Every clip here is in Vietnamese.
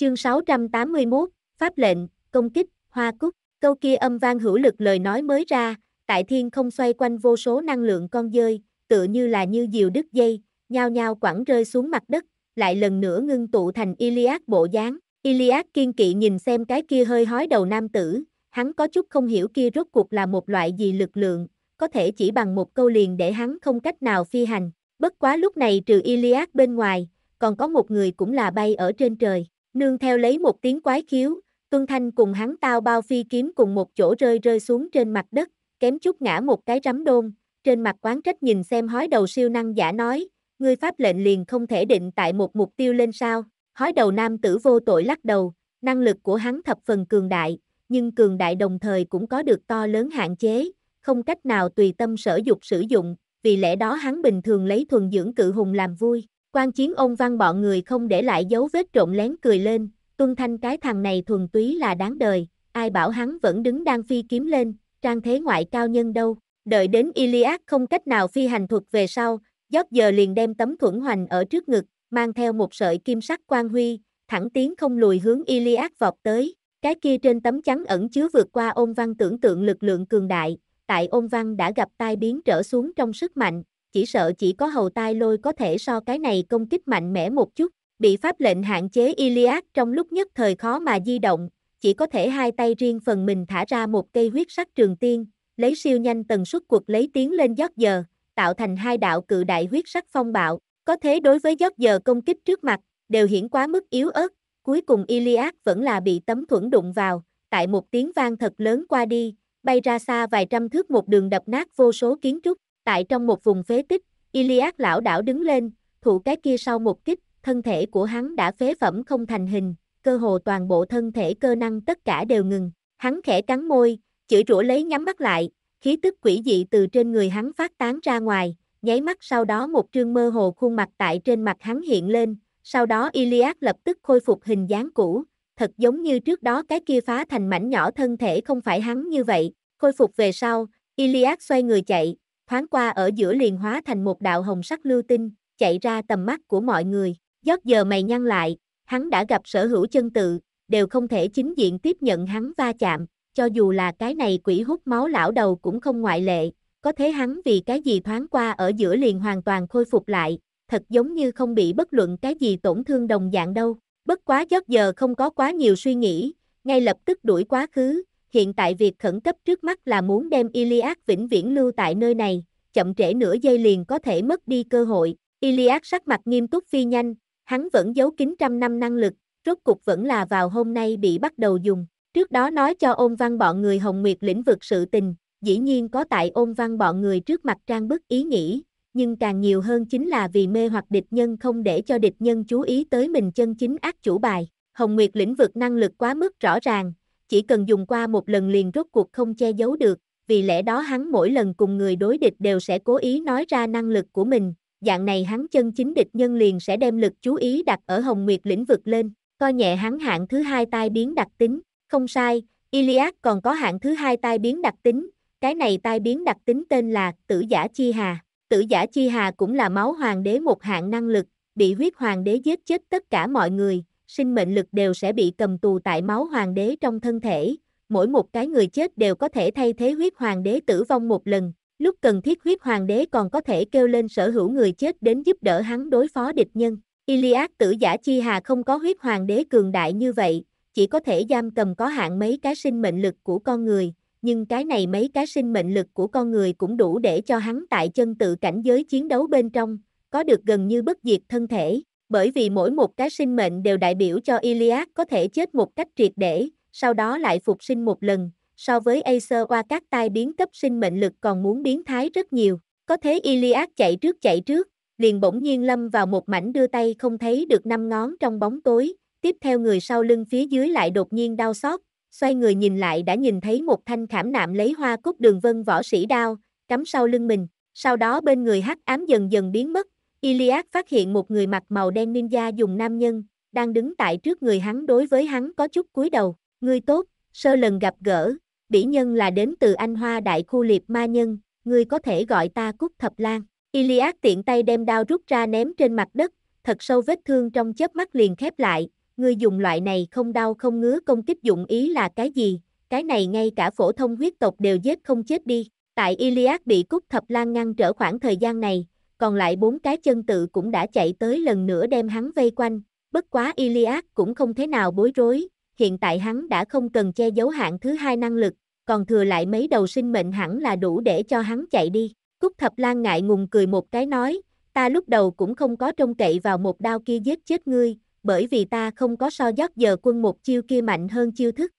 Chương 681, Pháp lệnh, công kích, hoa cúc, câu kia âm vang hữu lực lời nói mới ra, tại thiên không xoay quanh vô số năng lượng con dơi, tựa như là như diều đứt dây, nhao nhao quẳng rơi xuống mặt đất, lại lần nữa ngưng tụ thành Iliad bộ dáng. Iliad kiên kỵ nhìn xem cái kia hơi hói đầu nam tử, hắn có chút không hiểu kia rốt cuộc là một loại gì lực lượng, có thể chỉ bằng một câu liền để hắn không cách nào phi hành. Bất quá lúc này trừ Iliad bên ngoài, còn có một người cũng là bay ở trên trời. Nương theo lấy một tiếng quái khiếu, Tuân Thanh cùng hắn tao bao phi kiếm cùng một chỗ rơi rơi xuống trên mặt đất, kém chút ngã một cái rắm đôn, trên mặt quán trách nhìn xem hói đầu siêu năng giả nói, ngươi pháp lệnh liền không thể định tại một mục tiêu lên sao, hói đầu nam tử vô tội lắc đầu, năng lực của hắn thập phần cường đại, nhưng cường đại đồng thời cũng có được to lớn hạn chế, không cách nào tùy tâm sở dục sử dụng, vì lẽ đó hắn bình thường lấy thuần dưỡng cự hùng làm vui. Quan chiến ông văn bọn người không để lại dấu vết trộn lén cười lên, tuân thanh cái thằng này thuần túy là đáng đời, ai bảo hắn vẫn đứng đang phi kiếm lên, trang thế ngoại cao nhân đâu. Đợi đến Iliad không cách nào phi hành thuật về sau, giót giờ liền đem tấm thuẫn hoành ở trước ngực, mang theo một sợi kim sắc quan huy, thẳng tiến không lùi hướng Iliad vọt tới. Cái kia trên tấm trắng ẩn chứa vượt qua ôn văn tưởng tượng lực lượng cường đại, tại ôn văn đã gặp tai biến trở xuống trong sức mạnh, chỉ sợ chỉ có hầu tai lôi có thể so cái này công kích mạnh mẽ một chút, bị pháp lệnh hạn chế Iliad trong lúc nhất thời khó mà di động, chỉ có thể hai tay riêng phần mình thả ra một cây huyết sắc trường tiên, lấy siêu nhanh tần suất cuộc lấy tiến lên giót giờ, tạo thành hai đạo cự đại huyết sắc phong bạo, có thế đối với giót giờ công kích trước mặt, đều hiển quá mức yếu ớt, cuối cùng Iliad vẫn là bị tấm thuẫn đụng vào, tại một tiếng vang thật lớn qua đi, bay ra xa vài trăm thước một đường đập nát vô số kiến trúc, Tại trong một vùng phế tích, Iliad lão đảo đứng lên, thụ cái kia sau một kích, thân thể của hắn đã phế phẩm không thành hình, cơ hồ toàn bộ thân thể cơ năng tất cả đều ngừng. Hắn khẽ cắn môi, chửi rủa lấy nhắm mắt lại, khí tức quỷ dị từ trên người hắn phát tán ra ngoài, nháy mắt sau đó một trương mơ hồ khuôn mặt tại trên mặt hắn hiện lên, sau đó Iliad lập tức khôi phục hình dáng cũ, thật giống như trước đó cái kia phá thành mảnh nhỏ thân thể không phải hắn như vậy, khôi phục về sau, Iliad xoay người chạy, thoáng qua ở giữa liền hóa thành một đạo hồng sắc lưu tinh, chạy ra tầm mắt của mọi người. Giót giờ mày nhăn lại, hắn đã gặp sở hữu chân tự, đều không thể chính diện tiếp nhận hắn va chạm, cho dù là cái này quỷ hút máu lão đầu cũng không ngoại lệ, có thế hắn vì cái gì thoáng qua ở giữa liền hoàn toàn khôi phục lại, thật giống như không bị bất luận cái gì tổn thương đồng dạng đâu. Bất quá giấc giờ không có quá nhiều suy nghĩ, ngay lập tức đuổi quá khứ, hiện tại việc khẩn cấp trước mắt là muốn đem Iliad vĩnh viễn lưu tại nơi này, chậm trễ nửa giây liền có thể mất đi cơ hội. Iliad sắc mặt nghiêm túc phi nhanh, hắn vẫn giấu kín trăm năm năng lực, rốt cục vẫn là vào hôm nay bị bắt đầu dùng. Trước đó nói cho ôn văn bọn người Hồng Nguyệt lĩnh vực sự tình, dĩ nhiên có tại ôn văn bọn người trước mặt trang bức ý nghĩ, nhưng càng nhiều hơn chính là vì mê hoặc địch nhân không để cho địch nhân chú ý tới mình chân chính ác chủ bài. Hồng Nguyệt lĩnh vực năng lực quá mức rõ ràng, chỉ cần dùng qua một lần liền rốt cuộc không che giấu được, vì lẽ đó hắn mỗi lần cùng người đối địch đều sẽ cố ý nói ra năng lực của mình, dạng này hắn chân chính địch nhân liền sẽ đem lực chú ý đặt ở hồng nguyệt lĩnh vực lên, coi nhẹ hắn hạng thứ hai tai biến đặc tính, không sai, Iliad còn có hạng thứ hai tai biến đặc tính, cái này tai biến đặc tính tên là tử giả chi hà, tử giả chi hà cũng là máu hoàng đế một hạng năng lực, bị huyết hoàng đế giết chết tất cả mọi người, sinh mệnh lực đều sẽ bị cầm tù tại máu hoàng đế trong thân thể, mỗi một cái người chết đều có thể thay thế huyết hoàng đế tử vong một lần, lúc cần thiết huyết hoàng đế còn có thể kêu lên sở hữu người chết đến giúp đỡ hắn đối phó địch nhân. Iliad tử giả chi hà không có huyết hoàng đế cường đại như vậy, chỉ có thể giam cầm có hạn mấy cái sinh mệnh lực của con người, nhưng cái này mấy cái sinh mệnh lực của con người cũng đủ để cho hắn tại chân tự cảnh giới chiến đấu bên trong, có được gần như bất diệt thân thể bởi vì mỗi một cái sinh mệnh đều đại biểu cho Iliad có thể chết một cách triệt để, sau đó lại phục sinh một lần, so với Acer qua các tai biến cấp sinh mệnh lực còn muốn biến thái rất nhiều. Có thế Iliad chạy trước chạy trước, liền bỗng nhiên lâm vào một mảnh đưa tay không thấy được năm ngón trong bóng tối, tiếp theo người sau lưng phía dưới lại đột nhiên đau xót, xoay người nhìn lại đã nhìn thấy một thanh khảm nạm lấy hoa cúc đường vân võ sĩ đao, cắm sau lưng mình, sau đó bên người hắc ám dần dần biến mất, Iliad phát hiện một người mặc màu đen ninja dùng nam nhân, đang đứng tại trước người hắn đối với hắn có chút cúi đầu. Ngươi tốt, sơ lần gặp gỡ, bỉ nhân là đến từ Anh Hoa Đại Khu Liệp Ma Nhân, ngươi có thể gọi ta Cúc Thập Lan. Iliad tiện tay đem đao rút ra ném trên mặt đất, thật sâu vết thương trong chớp mắt liền khép lại. Ngươi dùng loại này không đau không ngứa công kích dụng ý là cái gì? Cái này ngay cả phổ thông huyết tộc đều giết không chết đi. Tại Iliad bị Cúc Thập Lan ngăn trở khoảng thời gian này, còn lại bốn cái chân tự cũng đã chạy tới lần nữa đem hắn vây quanh, bất quá Iliad cũng không thế nào bối rối, hiện tại hắn đã không cần che giấu hạng thứ hai năng lực, còn thừa lại mấy đầu sinh mệnh hẳn là đủ để cho hắn chạy đi. Cúc Thập Lan ngại ngùng cười một cái nói, ta lúc đầu cũng không có trông cậy vào một đao kia giết chết ngươi, bởi vì ta không có so giót giờ quân một chiêu kia mạnh hơn chiêu thức.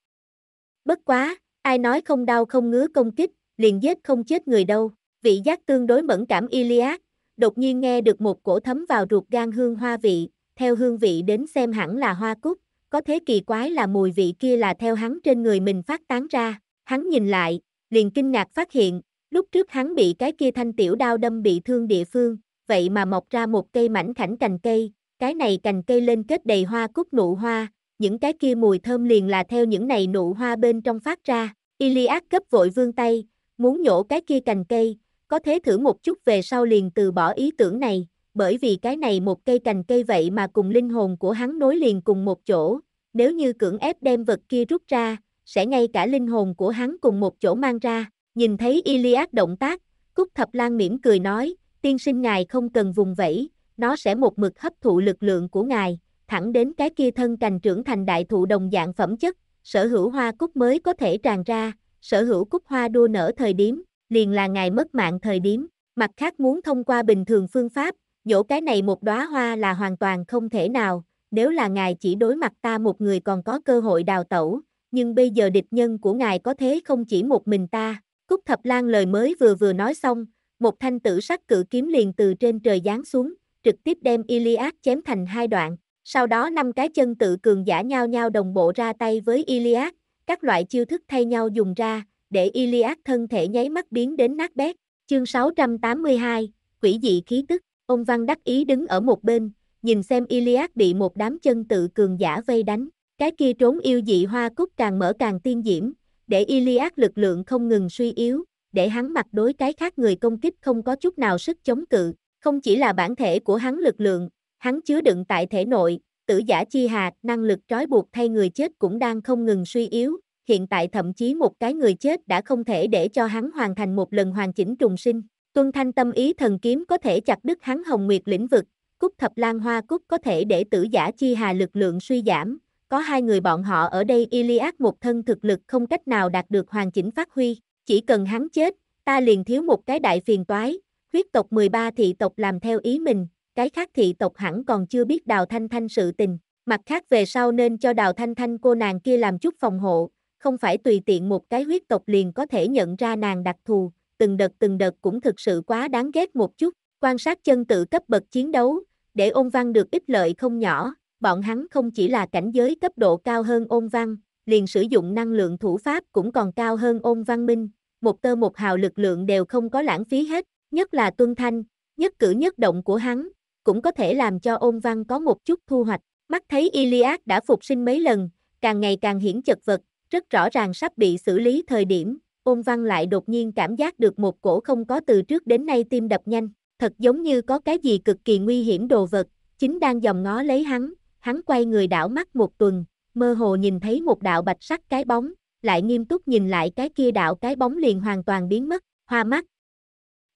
Bất quá, ai nói không đau không ngứa công kích, liền giết không chết người đâu, vị giác tương đối mẫn cảm Iliad, đột nhiên nghe được một cổ thấm vào ruột gan hương hoa vị, theo hương vị đến xem hẳn là hoa cúc, có thế kỳ quái là mùi vị kia là theo hắn trên người mình phát tán ra, hắn nhìn lại, liền kinh ngạc phát hiện, lúc trước hắn bị cái kia thanh tiểu đao đâm bị thương địa phương, vậy mà mọc ra một cây mảnh khảnh cành cây, cái này cành cây lên kết đầy hoa cúc nụ hoa, những cái kia mùi thơm liền là theo những này nụ hoa bên trong phát ra, Iliad cấp vội vương tay, muốn nhổ cái kia cành cây, có thế thử một chút về sau liền từ bỏ ý tưởng này, bởi vì cái này một cây cành cây vậy mà cùng linh hồn của hắn nối liền cùng một chỗ, nếu như cưỡng ép đem vật kia rút ra, sẽ ngay cả linh hồn của hắn cùng một chỗ mang ra, nhìn thấy Iliad động tác, Cúc Thập Lan mỉm cười nói, tiên sinh ngài không cần vùng vẫy, nó sẽ một mực hấp thụ lực lượng của ngài, thẳng đến cái kia thân cành trưởng thành đại thụ đồng dạng phẩm chất, sở hữu hoa cúc mới có thể tràn ra, sở hữu cúc hoa đua nở thời điểm, liền là ngài mất mạng thời điểm, mặt khác muốn thông qua bình thường phương pháp, nhổ cái này một đóa hoa là hoàn toàn không thể nào, nếu là ngài chỉ đối mặt ta một người còn có cơ hội đào tẩu, nhưng bây giờ địch nhân của ngài có thế không chỉ một mình ta, Cúc Thập Lan lời mới vừa vừa nói xong, một thanh tử sắc cự kiếm liền từ trên trời giáng xuống, trực tiếp đem Iliad chém thành hai đoạn, sau đó năm cái chân tự cường giả nhau nhau đồng bộ ra tay với Iliad, các loại chiêu thức thay nhau dùng ra, để Iliad thân thể nháy mắt biến đến nát bét. Chương 682, quỷ dị khí tức, ông Văn đắc ý đứng ở một bên, nhìn xem Iliad bị một đám chân tự cường giả vây đánh. Cái kia trốn yêu dị hoa cúc càng mở càng tiên diễm, để Iliad lực lượng không ngừng suy yếu, để hắn mặt đối cái khác người công kích không có chút nào sức chống cự. Không chỉ là bản thể của hắn lực lượng, hắn chứa đựng tại thể nội, tử giả chi hạt năng lực trói buộc thay người chết cũng đang không ngừng suy yếu, hiện tại thậm chí một cái người chết đã không thể để cho hắn hoàn thành một lần hoàn chỉnh trùng sinh. Tuân thanh tâm ý thần kiếm có thể chặt đứt hắn hồng nguyệt lĩnh vực, cúc thập lan hoa cúc có thể để tử giả chi hà lực lượng suy giảm. Có hai người bọn họ ở đây Iliad một thân thực lực không cách nào đạt được hoàn chỉnh phát huy, chỉ cần hắn chết, ta liền thiếu một cái đại phiền toái, huyết tộc 13 thị tộc làm theo ý mình, cái khác thị tộc hẳn còn chưa biết đào thanh thanh sự tình, mặt khác về sau nên cho đào thanh thanh cô nàng kia làm chút phòng hộ, không phải tùy tiện một cái huyết tộc liền có thể nhận ra nàng đặc thù, từng đợt từng đợt cũng thực sự quá đáng ghét một chút, quan sát chân tự cấp bậc chiến đấu, để ôn văn được ít lợi không nhỏ, bọn hắn không chỉ là cảnh giới cấp độ cao hơn ôn văn, liền sử dụng năng lượng thủ pháp cũng còn cao hơn ôn văn minh, một tơ một hào lực lượng đều không có lãng phí hết, nhất là tuân thanh, nhất cử nhất động của hắn, cũng có thể làm cho ôn văn có một chút thu hoạch, mắt thấy Iliad đã phục sinh mấy lần, càng ngày càng hiển chật vật, rất rõ ràng sắp bị xử lý thời điểm, ôn văn lại đột nhiên cảm giác được một cổ không có từ trước đến nay tim đập nhanh, thật giống như có cái gì cực kỳ nguy hiểm đồ vật, chính đang dòng ngó lấy hắn, hắn quay người đảo mắt một tuần, mơ hồ nhìn thấy một đạo bạch sắc cái bóng, lại nghiêm túc nhìn lại cái kia đạo cái bóng liền hoàn toàn biến mất, hoa mắt.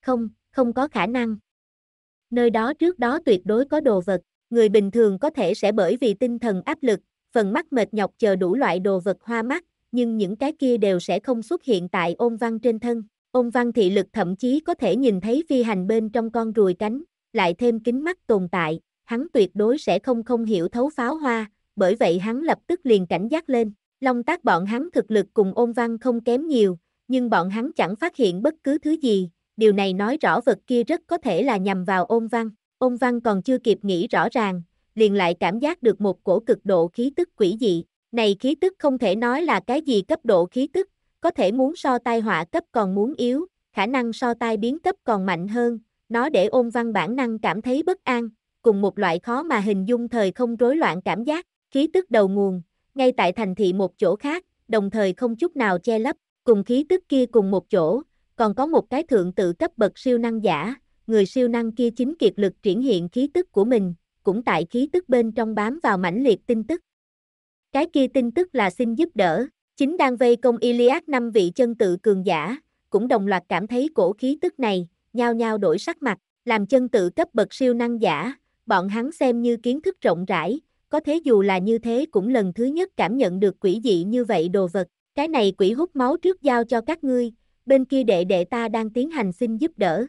Không, không có khả năng. Nơi đó trước đó tuyệt đối có đồ vật, người bình thường có thể sẽ bởi vì tinh thần áp lực, phần mắt mệt nhọc chờ đủ loại đồ vật hoa mắt, nhưng những cái kia đều sẽ không xuất hiện tại ôn văn trên thân. Ôn văn thị lực thậm chí có thể nhìn thấy phi hành bên trong con ruồi cánh, lại thêm kính mắt tồn tại, hắn tuyệt đối sẽ không không hiểu thấu pháo hoa, bởi vậy hắn lập tức liền cảnh giác lên. Long tác bọn hắn thực lực cùng ôn văn không kém nhiều, nhưng bọn hắn chẳng phát hiện bất cứ thứ gì, điều này nói rõ vật kia rất có thể là nhằm vào ôn văn. Ôn văn còn chưa kịp nghĩ rõ ràng, liền lại cảm giác được một cổ cực độ khí tức quỷ dị. Này khí tức không thể nói là cái gì cấp độ khí tức, có thể muốn so tai họa cấp còn muốn yếu, khả năng so tai biến cấp còn mạnh hơn, nó để ôn văn bản năng cảm thấy bất an, cùng một loại khó mà hình dung thời không rối loạn cảm giác, khí tức đầu nguồn, ngay tại thành thị một chỗ khác, đồng thời không chút nào che lấp, cùng khí tức kia cùng một chỗ, còn có một cái thượng tự cấp bậc siêu năng giả, người siêu năng kia chính kiệt lực triển hiện khí tức của mình, cũng tại khí tức bên trong bám vào mãnh liệt tin tức. Cái kia tin tức là xin giúp đỡ, chính đang vây công Iliad năm vị chân tự cường giả, cũng đồng loạt cảm thấy cổ khí tức này, nhao nhao đổi sắc mặt, làm chân tự cấp bậc siêu năng giả, bọn hắn xem như kiến thức rộng rãi, có thế dù là như thế cũng lần thứ nhất cảm nhận được quỷ dị như vậy đồ vật, cái này quỷ hút máu trước giao cho các ngươi, bên kia đệ đệ ta đang tiến hành xin giúp đỡ.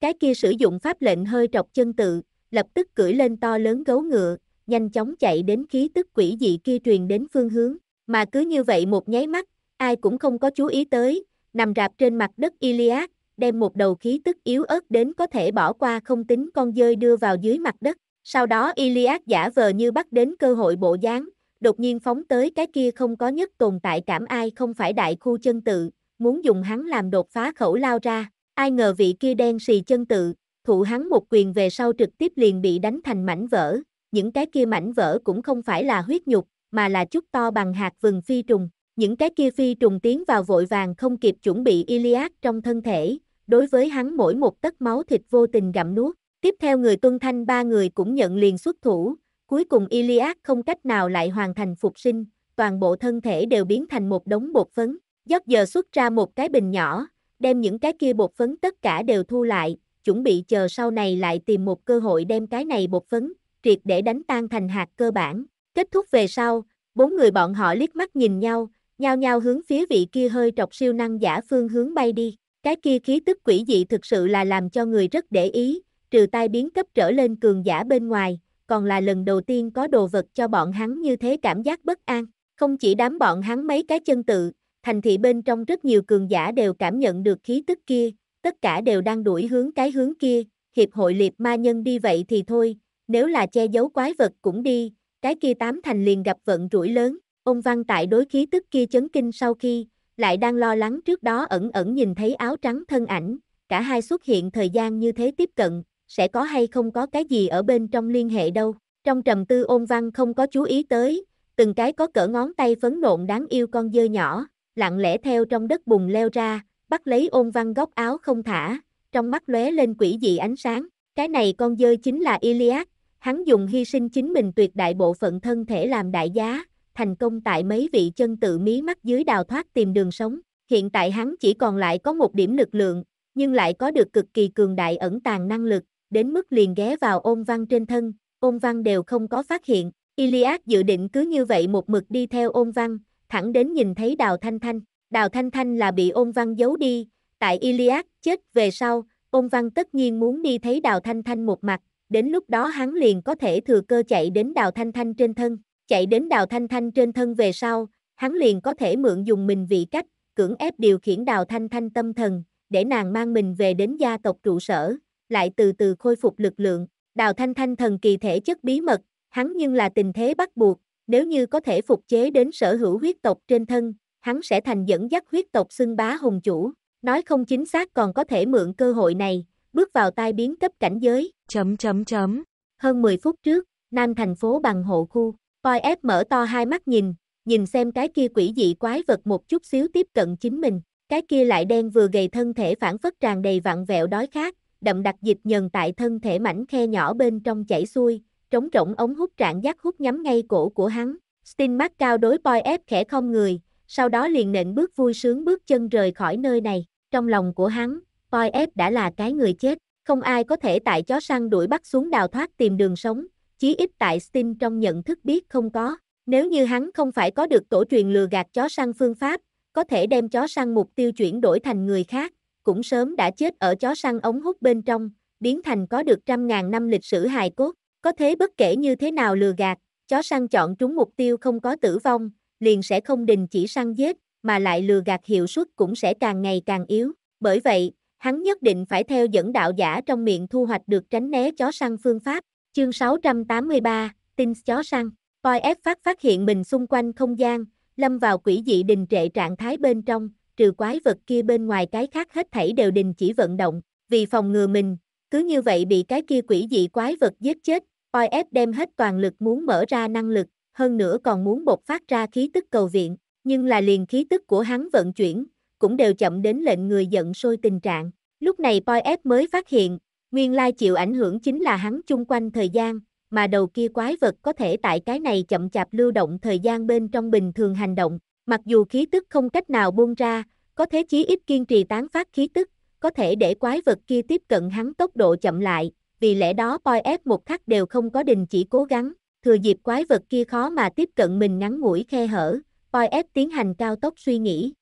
Cái kia sử dụng pháp lệnh hơi trọc chân tự, lập tức cưỡi lên to lớn gấu ngựa, nhanh chóng chạy đến khí tức quỷ dị kia truyền đến phương hướng, mà cứ như vậy một nháy mắt, ai cũng không có chú ý tới, nằm rạp trên mặt đất Iliad, đem một đầu khí tức yếu ớt đến có thể bỏ qua không tính con dơi đưa vào dưới mặt đất. Sau đó Iliad giả vờ như bắt đến cơ hội bộ dáng, đột nhiên phóng tới cái kia không có nhất tồn tại cảm ai không phải đại khu chân tự, muốn dùng hắn làm đột phá khẩu lao ra. Ai ngờ vị kia đen xì chân tự, thụ hắn một quyền về sau trực tiếp liền bị đánh thành mảnh vỡ, những cái kia mảnh vỡ cũng không phải là huyết nhục, mà là chút to bằng hạt vừng phi trùng. Những cái kia phi trùng tiến vào vội vàng không kịp chuẩn bị Iliad trong thân thể, đối với hắn mỗi một tấc máu thịt vô tình gặm nuốt. Tiếp theo người tuân thanh ba người cũng nhận liền xuất thủ, cuối cùng Iliad không cách nào lại hoàn thành phục sinh, toàn bộ thân thể đều biến thành một đống bột phấn. Giót giờ xuất ra một cái bình nhỏ, đem những cái kia bột phấn tất cả đều thu lại, chuẩn bị chờ sau này lại tìm một cơ hội đem cái này bột phấn, triệt để đánh tan thành hạt cơ bản. Kết thúc về sau, bốn người bọn họ liếc mắt nhìn nhau, nhao nhau hướng phía vị kia hơi trọc siêu năng giả phương hướng bay đi. Cái kia khí tức quỷ dị thực sự là làm cho người rất để ý, trừ tai biến cấp trở lên cường giả bên ngoài, còn là lần đầu tiên có đồ vật cho bọn hắn như thế cảm giác bất an. Không chỉ đám bọn hắn mấy cái chân tự, thành thị bên trong rất nhiều cường giả đều cảm nhận được khí tức kia, tất cả đều đang đuổi hướng cái hướng kia, hiệp hội liệt ma nhân đi vậy thì thôi, nếu là che giấu quái vật cũng đi, cái kia tám thành liền gặp vận rủi lớn, ông Văn tại đối khí tức kia chấn kinh sau khi, lại đang lo lắng trước đó ẩn ẩn nhìn thấy áo trắng thân ảnh, cả hai xuất hiện thời gian như thế tiếp cận, sẽ có hay không có cái gì ở bên trong liên hệ đâu. Trong trầm tư ôn văn không có chú ý tới, từng cái có cỡ ngón tay phấn nộn đáng yêu con dơ nhỏ, lặng lẽ theo trong đất bùng leo ra, bắt lấy ôn văn góc áo không thả, trong mắt lóe lên quỷ dị ánh sáng. Cái này con dơi chính là Iliad, hắn dùng hy sinh chính mình tuyệt đại bộ phận thân thể làm đại giá, thành công tại mấy vị chân tự mí mắt dưới đào thoát tìm đường sống. Hiện tại hắn chỉ còn lại có một điểm lực lượng, nhưng lại có được cực kỳ cường đại ẩn tàng năng lực, đến mức liền ghé vào ôn văn trên thân, ôn văn đều không có phát hiện. Iliad dự định cứ như vậy một mực đi theo ôn văn, thẳng đến nhìn thấy đào thanh thanh. Đào Thanh Thanh là bị ôn văn giấu đi, tại Iliad chết về sau, ôn văn tất nhiên muốn đi thấy Đào Thanh Thanh một mặt, đến lúc đó hắn liền có thể thừa cơ chạy đến Đào Thanh Thanh trên thân, chạy đến Đào Thanh Thanh trên thân về sau, hắn liền có thể mượn dùng mình vị cách, cưỡng ép điều khiển Đào Thanh Thanh tâm thần, để nàng mang mình về đến gia tộc trụ sở, lại từ từ khôi phục lực lượng, Đào Thanh Thanh thần kỳ thể chất bí mật, hắn nhưng là tình thế bắt buộc, nếu như có thể phục chế đến sở hữu huyết tộc trên thân, hắn sẽ thành dẫn dắt huyết tộc xưng bá hùng chủ, nói không chính xác còn có thể mượn cơ hội này, bước vào tai biến cấp cảnh giới. Chấm chấm chấm. Hơn 10 phút trước, nam thành phố bằng hộ khu, coi ép mở to hai mắt nhìn, nhìn xem cái kia quỷ dị quái vật một chút xíu tiếp cận chính mình, cái kia lại đen vừa gầy thân thể phản phất tràn đầy vặn vẹo đói khát, đậm đặc dịch nhần tại thân thể mảnh khe nhỏ bên trong chảy xuôi, trống rỗng ống hút trạng giác hút nhắm ngay cổ của hắn. Stin mắt cao đối poi ép khẽ không người, sau đó liền nện bước vui sướng bước chân rời khỏi nơi này. Trong lòng của hắn, Poi ép đã là cái người chết, không ai có thể tại chó săn đuổi bắt xuống đào thoát tìm đường sống, chí ít tại Steam trong nhận thức biết không có. Nếu như hắn không phải có được tổ truyền lừa gạt chó săn phương pháp, có thể đem chó săn mục tiêu chuyển đổi thành người khác, cũng sớm đã chết ở chó săn ống hút bên trong, biến thành có được trăm ngàn năm lịch sử hài cốt, có thế bất kể như thế nào lừa gạt, chó săn chọn trúng mục tiêu không có tử vong, liền sẽ không đình chỉ săn giết, mà lại lừa gạt hiệu suất cũng sẽ càng ngày càng yếu. Bởi vậy, hắn nhất định phải theo dẫn đạo giả trong miệng thu hoạch được tránh né chó săn phương pháp. Chương 683, tin chó săn. Poi F phát phát hiện mình xung quanh không gian, lâm vào quỷ dị đình trệ trạng thái bên trong, trừ quái vật kia bên ngoài cái khác hết thảy đều đình chỉ vận động, vì phòng ngừa mình, cứ như vậy bị cái kia quỷ dị quái vật giết chết, Poi F đem hết toàn lực muốn mở ra năng lực, hơn nữa còn muốn bộc phát ra khí tức cầu viện, nhưng là liền khí tức của hắn vận chuyển, cũng đều chậm đến lệnh người giận sôi tình trạng. Lúc này Poef mới phát hiện, nguyên lai chịu ảnh hưởng chính là hắn chung quanh thời gian, mà đầu kia quái vật có thể tại cái này chậm chạp lưu động thời gian bên trong bình thường hành động, mặc dù khí tức không cách nào buông ra, có thế chí ít kiên trì tán phát khí tức, có thể để quái vật kia tiếp cận hắn tốc độ chậm lại, vì lẽ đó Poef một khắc đều không có đình chỉ cố gắng, thừa dịp quái vật kia khó mà tiếp cận mình ngắn ngủi khe hở, Poi ép tiến hành cao tốc suy nghĩ.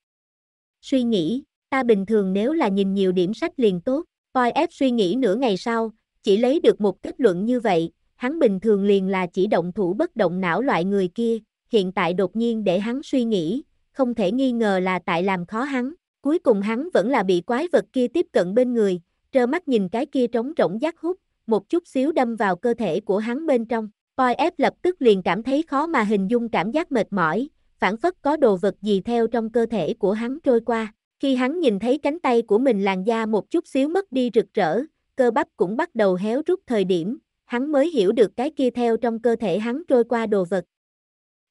Suy nghĩ, ta bình thường nếu là nhìn nhiều điểm sách liền tốt, Poi ép suy nghĩ nửa ngày sau, chỉ lấy được một kết luận như vậy, hắn bình thường liền là chỉ động thủ bất động não loại người kia, hiện tại đột nhiên để hắn suy nghĩ, không thể nghi ngờ là tại làm khó hắn, cuối cùng hắn vẫn là bị quái vật kia tiếp cận bên người, trơ mắt nhìn cái kia trống rỗng giác hút, một chút xíu đâm vào cơ thể của hắn bên trong ép lập tức liền cảm thấy khó mà hình dung cảm giác mệt mỏi, phản phất có đồ vật gì theo trong cơ thể của hắn trôi qua. Khi hắn nhìn thấy cánh tay của mình làn da một chút xíu mất đi rực rỡ, cơ bắp cũng bắt đầu héo rút thời điểm, hắn mới hiểu được cái kia theo trong cơ thể hắn trôi qua đồ vật.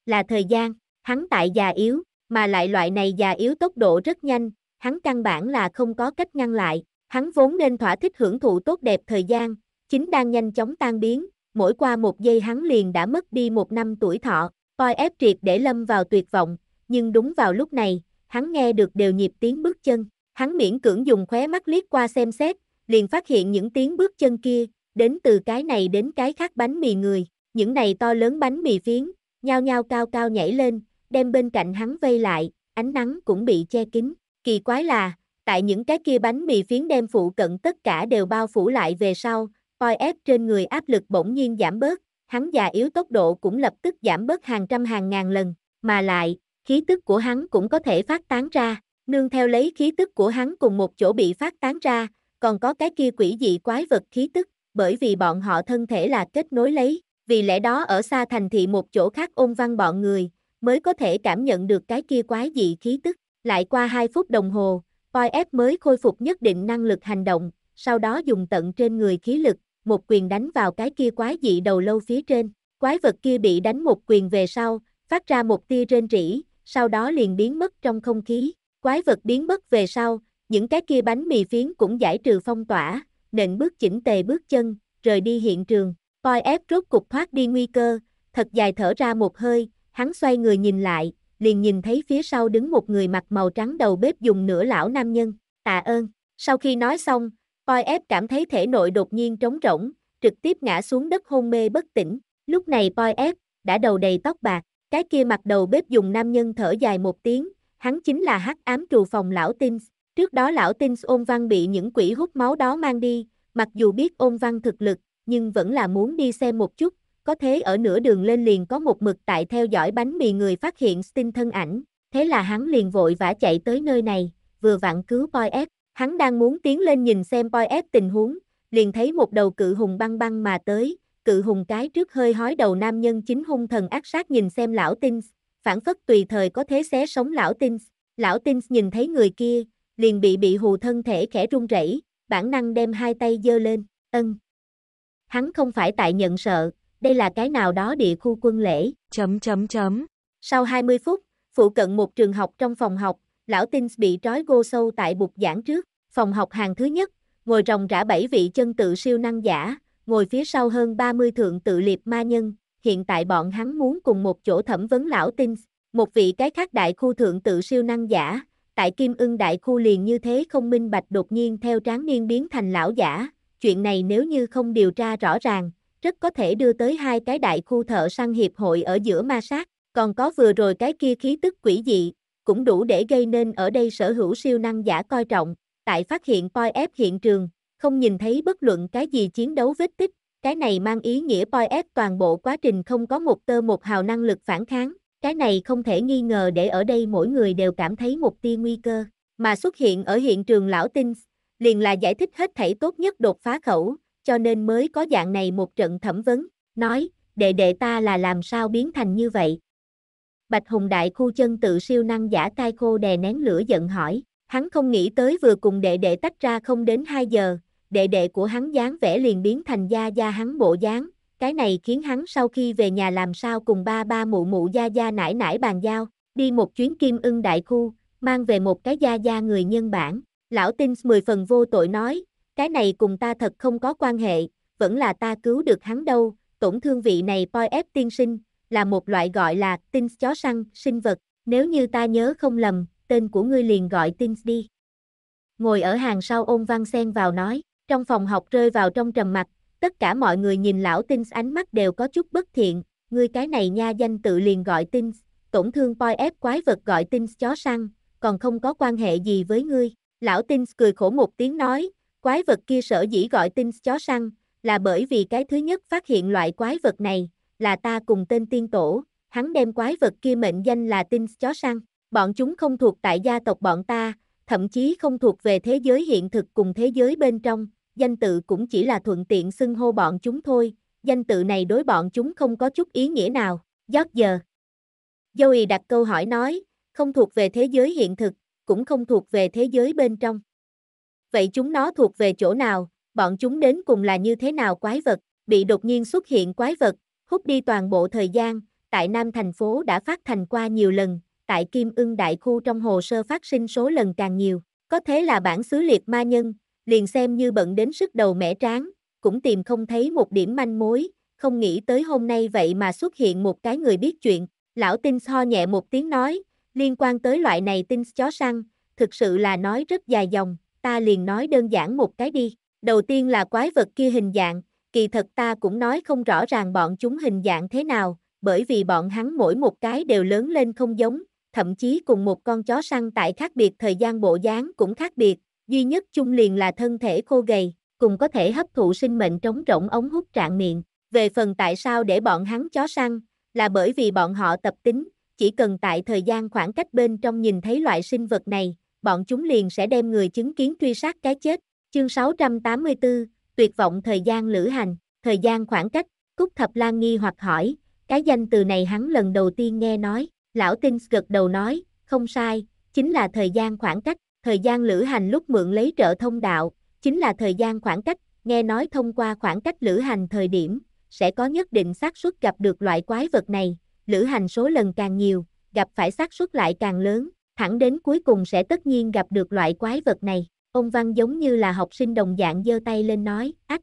Là thời gian, hắn tại già yếu, mà lại loại này già yếu tốc độ rất nhanh, hắn căn bản là không có cách ngăn lại, hắn vốn nên thỏa thích hưởng thụ tốt đẹp thời gian, chính đang nhanh chóng tan biến, mỗi qua một giây hắn liền đã mất đi một năm tuổi thọ, coi ép triệt để lâm vào tuyệt vọng, nhưng đúng vào lúc này, hắn nghe được đều nhịp tiếng bước chân, hắn miễn cưỡng dùng khóe mắt liếc qua xem xét, liền phát hiện những tiếng bước chân kia, đến từ cái này đến cái khác bánh mì người, những này to lớn bánh mì phiến, nhao nhao cao cao nhảy lên, đem bên cạnh hắn vây lại, ánh nắng cũng bị che kín, kỳ quái là, tại những cái kia bánh mì phiến đem phụ cận tất cả đều bao phủ lại về sau, ép trên người áp lực bỗng nhiên giảm bớt, hắn già yếu tốc độ cũng lập tức giảm bớt hàng trăm hàng ngàn lần, mà lại, khí tức của hắn cũng có thể phát tán ra, nương theo lấy khí tức của hắn cùng một chỗ bị phát tán ra, còn có cái kia quỷ dị quái vật khí tức, bởi vì bọn họ thân thể là kết nối lấy, vì lẽ đó ở xa thành thị một chỗ khác ôn văn bọn người, mới có thể cảm nhận được cái kia quái dị khí tức, lại qua 2 phút đồng hồ, ép mới khôi phục nhất định năng lực hành động, sau đó dùng tận trên người khí lực, một quyền đánh vào cái kia quái dị đầu lâu phía trên. Quái vật kia bị đánh một quyền về sau, phát ra một tia rên rỉ, sau đó liền biến mất trong không khí. Quái vật biến mất về sau, những cái kia bánh mì phiến cũng giải trừ phong tỏa, nện bước chỉnh tề bước chân, rời đi hiện trường. Poi ép rốt cục thoát đi nguy cơ, thật dài thở ra một hơi, hắn xoay người nhìn lại, liền nhìn thấy phía sau đứng một người mặc màu trắng đầu bếp dùng nửa lão nam nhân. Tạ ơn. Sau khi nói xong, Oi ép cảm thấy thể nội đột nhiên trống rỗng, trực tiếp ngã xuống đất hôn mê bất tỉnh. Lúc này Poi ép, đã đầu đầy tóc bạc, cái kia mặt đầu bếp dùng nam nhân thở dài một tiếng, hắn chính là hắc ám trù phòng lão Tins. Trước đó lão Tins ôn văn bị những quỷ hút máu đó mang đi, mặc dù biết ôn văn thực lực, nhưng vẫn là muốn đi xem một chút, có thế ở nửa đường lên liền có một mực tại theo dõi bánh mì người phát hiện Stin thân ảnh, thế là hắn liền vội vã chạy tới nơi này, vừa vặn cứu Poi ép. Hắn đang muốn tiến lên nhìn xem poi ép tình huống, liền thấy một đầu cự hùng băng băng mà tới, cự hùng cái trước hơi hói đầu nam nhân chính hung thần ác sát nhìn xem lão Tins, phản phất tùy thời có thế xé sống lão Tins. Lão Tins nhìn thấy người kia, liền bị bị hù thân thể khẽ run rẩy, bản năng đem hai tay giơ lên, ân. Hắn không phải tại nhận sợ, đây là cái nào đó địa khu quân lễ, chấm chấm chấm. Sau 20 phút, phụ cận một trường học trong phòng học, lão Tins bị trói gô sâu tại bục giảng trước, phòng học hàng thứ nhất, ngồi rồng rã bảy vị chân tự siêu năng giả, ngồi phía sau hơn 30 thượng tự liệt ma nhân, hiện tại bọn hắn muốn cùng một chỗ thẩm vấn lão Tins, một vị cái khác đại khu thượng tự siêu năng giả, tại Kim Ưng đại khu liền như thế không minh bạch đột nhiên theo tráng niên biến thành lão giả, chuyện này nếu như không điều tra rõ ràng, rất có thể đưa tới hai cái đại khu thợ săn hiệp hội ở giữa ma sát, còn có vừa rồi cái kia khí tức quỷ dị, cũng đủ để gây nên ở đây sở hữu siêu năng giả coi trọng, tại phát hiện poi ép hiện trường, không nhìn thấy bất luận cái gì chiến đấu vết tích, cái này mang ý nghĩa poi ép toàn bộ quá trình không có một tơ một hào năng lực phản kháng, cái này không thể nghi ngờ để ở đây mỗi người đều cảm thấy một tia nguy cơ, mà xuất hiện ở hiện trường lão tinh, liền là giải thích hết thảy tốt nhất đột phá khẩu, cho nên mới có dạng này một trận thẩm vấn, nói, đệ đệ ta là làm sao biến thành như vậy, Bạch Hùng đại khu chân tự siêu năng giả tai khô đè nén lửa giận hỏi, hắn không nghĩ tới vừa cùng đệ đệ tách ra không đến 2 giờ, đệ đệ của hắn dáng vẽ liền biến thành gia gia hắn bộ dáng, cái này khiến hắn sau khi về nhà làm sao cùng ba ba mụ mụ gia gia nải nải bàn giao, đi một chuyến kim ưng đại khu, mang về một cái gia gia người nhân bản, lão tinh mười phần vô tội nói, cái này cùng ta thật không có quan hệ, vẫn là ta cứu được hắn đâu, tổn thương vị này poi ép tiên sinh, là một loại gọi là Tins chó săn, sinh vật. Nếu như ta nhớ không lầm, tên của ngươi liền gọi Tins đi. Ngồi ở hàng sau ôn văn sen vào nói, trong phòng học rơi vào trong trầm mặt, tất cả mọi người nhìn lão Tins ánh mắt đều có chút bất thiện, ngươi cái này nha danh tự liền gọi Tins, tổn thương poi ép quái vật gọi Tins chó săn, còn không có quan hệ gì với ngươi. Lão Tins cười khổ một tiếng nói, quái vật kia sở dĩ gọi Tins chó săn, là bởi vì cái thứ nhất phát hiện loại quái vật này, là ta cùng tên tiên tổ, hắn đem quái vật kia mệnh danh là tinh chó săn, bọn chúng không thuộc tại gia tộc bọn ta, thậm chí không thuộc về thế giới hiện thực cùng thế giới bên trong, danh tự cũng chỉ là thuận tiện xưng hô bọn chúng thôi, danh tự này đối bọn chúng không có chút ý nghĩa nào, giót giờ. Joey đặt câu hỏi nói, không thuộc về thế giới hiện thực, cũng không thuộc về thế giới bên trong. Vậy chúng nó thuộc về chỗ nào, bọn chúng đến cùng là như thế nào quái vật, bị đột nhiên xuất hiện quái vật, hút đi toàn bộ thời gian, tại Nam thành phố đã phát thành qua nhiều lần, tại Kim Ưng Đại Khu trong hồ sơ phát sinh số lần càng nhiều, có thế là bản xứ liệt ma nhân, liền xem như bận đến sức đầu mẻ tráng, cũng tìm không thấy một điểm manh mối, không nghĩ tới hôm nay vậy mà xuất hiện một cái người biết chuyện, lão Tinh ho nhẹ một tiếng nói, liên quan tới loại này Tinh chó săn, thực sự là nói rất dài dòng, ta liền nói đơn giản một cái đi, đầu tiên là quái vật kia hình dạng, kỳ thật ta cũng nói không rõ ràng bọn chúng hình dạng thế nào, bởi vì bọn hắn mỗi một cái đều lớn lên không giống, thậm chí cùng một con chó săn tại khác biệt thời gian bộ dáng cũng khác biệt, duy nhất chung liền là thân thể khô gầy, cùng có thể hấp thụ sinh mệnh trống rỗng ống hút trạng miệng. Về phần tại sao để bọn hắn chó săn, là bởi vì bọn họ tập tính, chỉ cần tại thời gian khoảng cách bên trong nhìn thấy loại sinh vật này, bọn chúng liền sẽ đem người chứng kiến truy sát cái chết. Chương 684, tuyệt vọng thời gian lữ hành, thời gian khoảng cách, Cúc Thập Lan nghi hoặc hỏi, cái danh từ này hắn lần đầu tiên nghe nói, lão Tinh gật đầu nói, không sai, chính là thời gian khoảng cách, thời gian lữ hành lúc mượn lấy trợ thông đạo, chính là thời gian khoảng cách, nghe nói thông qua khoảng cách lữ hành thời điểm, sẽ có nhất định xác suất gặp được loại quái vật này, lữ hành số lần càng nhiều, gặp phải xác suất lại càng lớn, thẳng đến cuối cùng sẽ tất nhiên gặp được loại quái vật này. Ông Văn giống như là học sinh đồng dạng giơ tay lên nói, ách.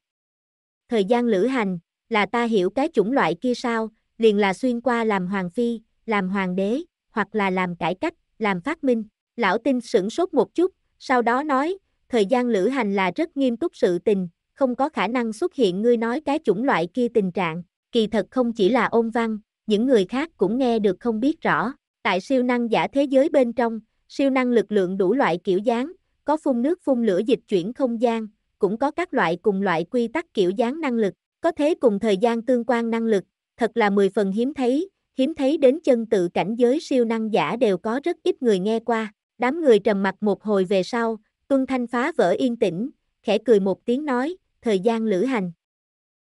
Thời gian lữ hành, là ta hiểu cái chủng loại kia sao, liền là xuyên qua làm hoàng phi, làm hoàng đế, hoặc là làm cải cách, làm phát minh. Lão Tinh sửng sốt một chút, sau đó nói, thời gian lữ hành là rất nghiêm túc sự tình, không có khả năng xuất hiện ngươi nói cái chủng loại kia tình trạng. Kỳ thật không chỉ là ôn văn, những người khác cũng nghe được không biết rõ. Tại siêu năng giả thế giới bên trong, siêu năng lực lượng đủ loại kiểu dáng, có phun nước phun lửa dịch chuyển không gian, cũng có các loại cùng loại quy tắc kiểu dáng năng lực, có thế cùng thời gian tương quan năng lực, thật là 10 phần hiếm thấy, hiếm thấy đến chân tự cảnh giới siêu năng giả đều có rất ít người nghe qua. Đám người trầm mặt một hồi về sau, Tuân Thanh phá vỡ yên tĩnh, khẽ cười một tiếng nói, thời gian lữ hành.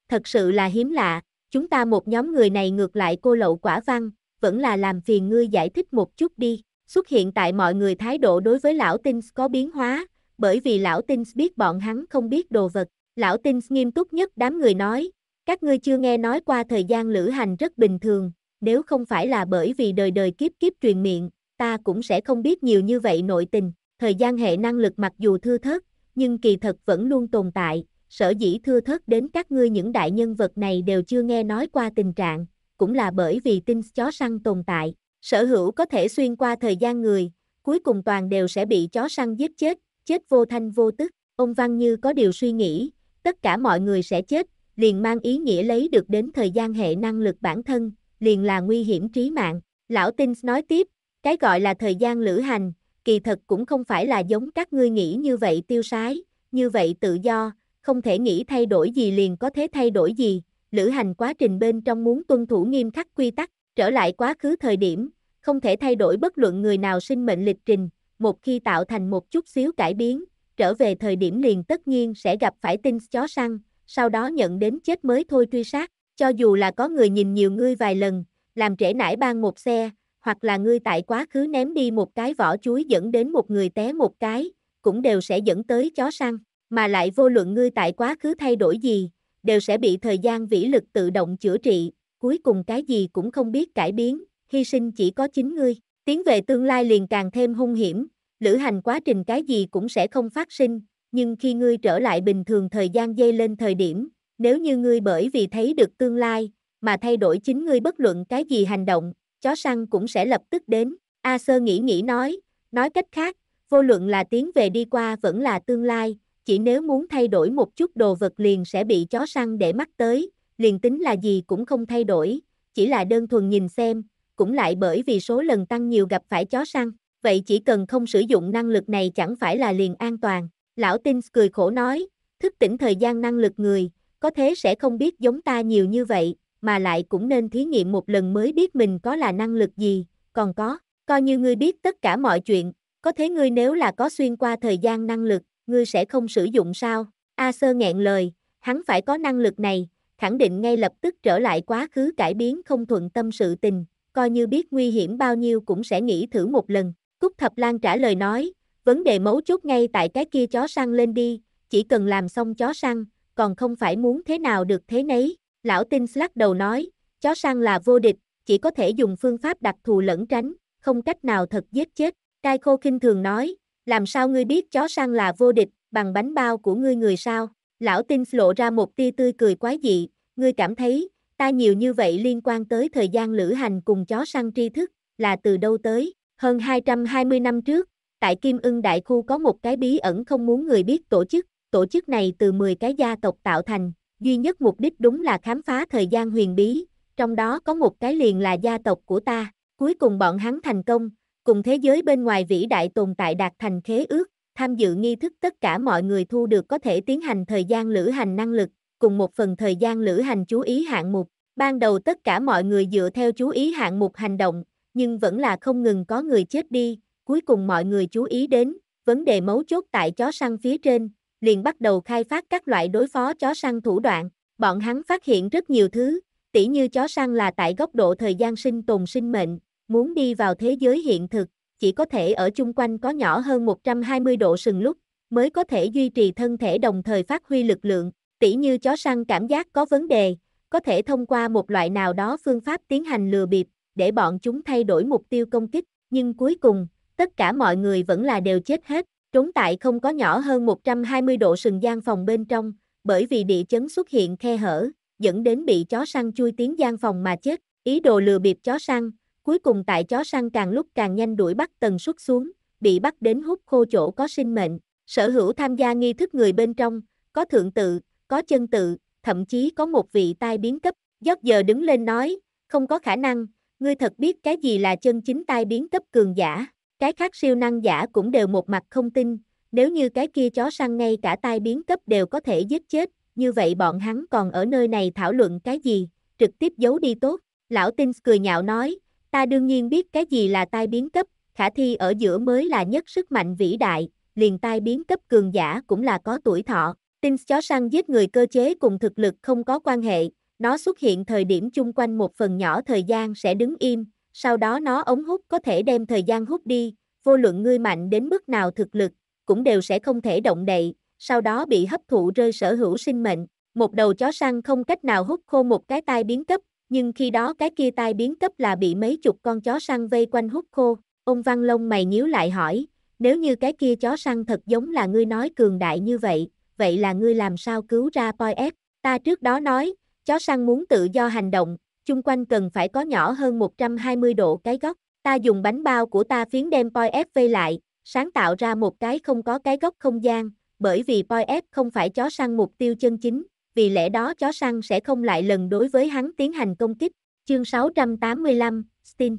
Thật sự là hiếm lạ, chúng ta một nhóm người này ngược lại cô lậu quả văn, vẫn là làm phiền ngươi giải thích một chút đi xuất hiện tại mọi người thái độ đối với lão Tins có biến hóa, bởi vì lão Tins biết bọn hắn không biết đồ vật. Lão Tins nghiêm túc nhất đám người nói, các ngươi chưa nghe nói qua thời gian lữ hành rất bình thường, nếu không phải là bởi vì đời đời kiếp kiếp truyền miệng, ta cũng sẽ không biết nhiều như vậy nội tình. Thời gian hệ năng lực mặc dù thưa thớt, nhưng kỳ thật vẫn luôn tồn tại, sở dĩ thưa thớt đến các ngươi những đại nhân vật này đều chưa nghe nói qua tình trạng, cũng là bởi vì tinh chó săn tồn tại. Sở hữu có thể xuyên qua thời gian người, cuối cùng toàn đều sẽ bị chó săn giết chết, chết vô thanh vô tức. Ông Văn như có điều suy nghĩ, tất cả mọi người sẽ chết, liền mang ý nghĩa lấy được đến thời gian hệ năng lực bản thân, liền là nguy hiểm trí mạng. Lão Tinh nói tiếp, cái gọi là thời gian lữ hành, kỳ thật cũng không phải là giống các ngươi nghĩ như vậy tiêu sái, như vậy tự do, không thể nghĩ thay đổi gì liền có thể thay đổi gì, lữ hành quá trình bên trong muốn tuân thủ nghiêm khắc quy tắc, Trở lại quá khứ thời điểm, không thể thay đổi bất luận người nào sinh mệnh lịch trình, một khi tạo thành một chút xíu cải biến, trở về thời điểm liền tất nhiên sẽ gặp phải tin chó săn, sau đó nhận đến chết mới thôi truy sát, cho dù là có người nhìn nhiều ngươi vài lần, làm trễ nải ban một xe, hoặc là ngươi tại quá khứ ném đi một cái vỏ chuối dẫn đến một người té một cái, cũng đều sẽ dẫn tới chó săn, mà lại vô luận ngươi tại quá khứ thay đổi gì, đều sẽ bị thời gian vĩ lực tự động chữa trị, cuối cùng cái gì cũng không biết cải biến, hy sinh chỉ có chính ngươi. Tiến về tương lai liền càng thêm hung hiểm, lữ hành quá trình cái gì cũng sẽ không phát sinh, nhưng khi ngươi trở lại bình thường thời gian dây lên thời điểm, nếu như ngươi bởi vì thấy được tương lai, mà thay đổi chính ngươi bất luận cái gì hành động, chó săn cũng sẽ lập tức đến. A Sơ nghĩ nghĩ nói, nói cách khác, vô luận là tiến về đi qua vẫn là tương lai, chỉ nếu muốn thay đổi một chút đồ vật liền sẽ bị chó săn để mắt tới, liền tính là gì cũng không thay đổi, chỉ là đơn thuần nhìn xem, cũng lại bởi vì số lần tăng nhiều gặp phải chó săn, vậy chỉ cần không sử dụng năng lực này chẳng phải là liền an toàn. Lão Tinh cười khổ nói, thức tỉnh thời gian năng lực người, có thế sẽ không biết giống ta nhiều như vậy, mà lại cũng nên thí nghiệm một lần mới biết mình có là năng lực gì, còn có, coi như ngươi biết tất cả mọi chuyện, có thế ngươi nếu là có xuyên qua thời gian năng lực, ngươi sẽ không sử dụng sao? A Sơ nghẹn lời, hắn phải có năng lực này, khẳng định ngay lập tức trở lại quá khứ cải biến không thuận tâm sự tình, coi như biết nguy hiểm bao nhiêu cũng sẽ nghĩ thử một lần. Cúc Thập Lan trả lời nói, vấn đề mấu chốt ngay tại cái kia chó săn lên đi, chỉ cần làm xong chó săn, còn không phải muốn thế nào được thế nấy. Lão Tinh lắc đầu nói, chó săn là vô địch, chỉ có thể dùng phương pháp đặc thù lẫn tránh, không cách nào thật giết chết. Cai Khô Kinh thường nói, làm sao ngươi biết chó săn là vô địch, bằng bánh bao của ngươi người sao? Lão Tins lộ ra một tia tươi cười quái dị, ngươi cảm thấy, ta nhiều như vậy liên quan tới thời gian lữ hành cùng chó săn tri thức, là từ đâu tới, hơn 220 năm trước, tại Kim ưng Đại Khu có một cái bí ẩn không muốn người biết tổ chức, tổ chức này từ 10 cái gia tộc tạo thành, duy nhất mục đích đúng là khám phá thời gian huyền bí, trong đó có một cái liền là gia tộc của ta, cuối cùng bọn hắn thành công, cùng thế giới bên ngoài vĩ đại tồn tại đạt thành khế ước, tham dự nghi thức tất cả mọi người thu được có thể tiến hành thời gian lữ hành năng lực, cùng một phần thời gian lữ hành chú ý hạng mục. Ban đầu tất cả mọi người dựa theo chú ý hạng mục hành động, nhưng vẫn là không ngừng có người chết đi, cuối cùng mọi người chú ý đến, vấn đề mấu chốt tại chó săn phía trên, liền bắt đầu khai phát các loại đối phó chó săn thủ đoạn. Bọn hắn phát hiện rất nhiều thứ, tỉ như chó săn là tại góc độ thời gian sinh tồn sinh mệnh, muốn đi vào thế giới hiện thực, chỉ có thể ở chung quanh có nhỏ hơn 120 độ sừng lúc, mới có thể duy trì thân thể đồng thời phát huy lực lượng, tỉ như chó săn cảm giác có vấn đề, có thể thông qua một loại nào đó phương pháp tiến hành lừa bịp, để bọn chúng thay đổi mục tiêu công kích, nhưng cuối cùng, tất cả mọi người vẫn là đều chết hết, trốn tại không có nhỏ hơn 120 độ sừng gian phòng bên trong, bởi vì địa chấn xuất hiện khe hở, dẫn đến bị chó săn chui tiến gian phòng mà chết, ý đồ lừa bịp chó săn, Cuối cùng tại chó săn càng lúc càng nhanh đuổi bắt tần suất xuống, bị bắt đến hút khô chỗ có sinh mệnh. Sở hữu tham gia nghi thức người bên trong, có thượng tự, có chân tự, thậm chí có một vị tai biến cấp. Giót giờ đứng lên nói, không có khả năng, ngươi thật biết cái gì là chân chính tai biến cấp cường giả. Cái khác siêu năng giả cũng đều một mặt không tin, nếu như cái kia chó săn ngay cả tai biến cấp đều có thể giết chết, như vậy bọn hắn còn ở nơi này thảo luận cái gì, trực tiếp giấu đi tốt. Lão Tinh cười nhạo nói, Ta đương nhiên biết cái gì là tai biến cấp, khả thi ở giữa mới là nhất sức mạnh vĩ đại, liền tai biến cấp cường giả cũng là có tuổi thọ. Tinh chó săn giết người cơ chế cùng thực lực không có quan hệ, nó xuất hiện thời điểm chung quanh một phần nhỏ thời gian sẽ đứng im, sau đó nó ống hút có thể đem thời gian hút đi, vô luận ngươi mạnh đến mức nào thực lực, cũng đều sẽ không thể động đậy, sau đó bị hấp thụ rơi sở hữu sinh mệnh. Một đầu chó săn không cách nào hút khô một cái tai biến cấp, nhưng khi đó cái kia tai biến cấp là bị mấy chục con chó săn vây quanh hút khô, ông Văn Long mày nhíu lại hỏi, nếu như cái kia chó săn thật giống là ngươi nói cường đại như vậy, vậy là ngươi làm sao cứu ra Poet? Ta trước đó nói, chó săn muốn tự do hành động, chung quanh cần phải có nhỏ hơn 120 độ cái góc. Ta dùng bánh bao của ta phiến đem Poet vây lại, sáng tạo ra một cái không có cái góc không gian, bởi vì Poet không phải chó săn mục tiêu chân chính, vì lẽ đó chó săn sẽ không lại lần đối với hắn tiến hành công kích. Chương 685, Stin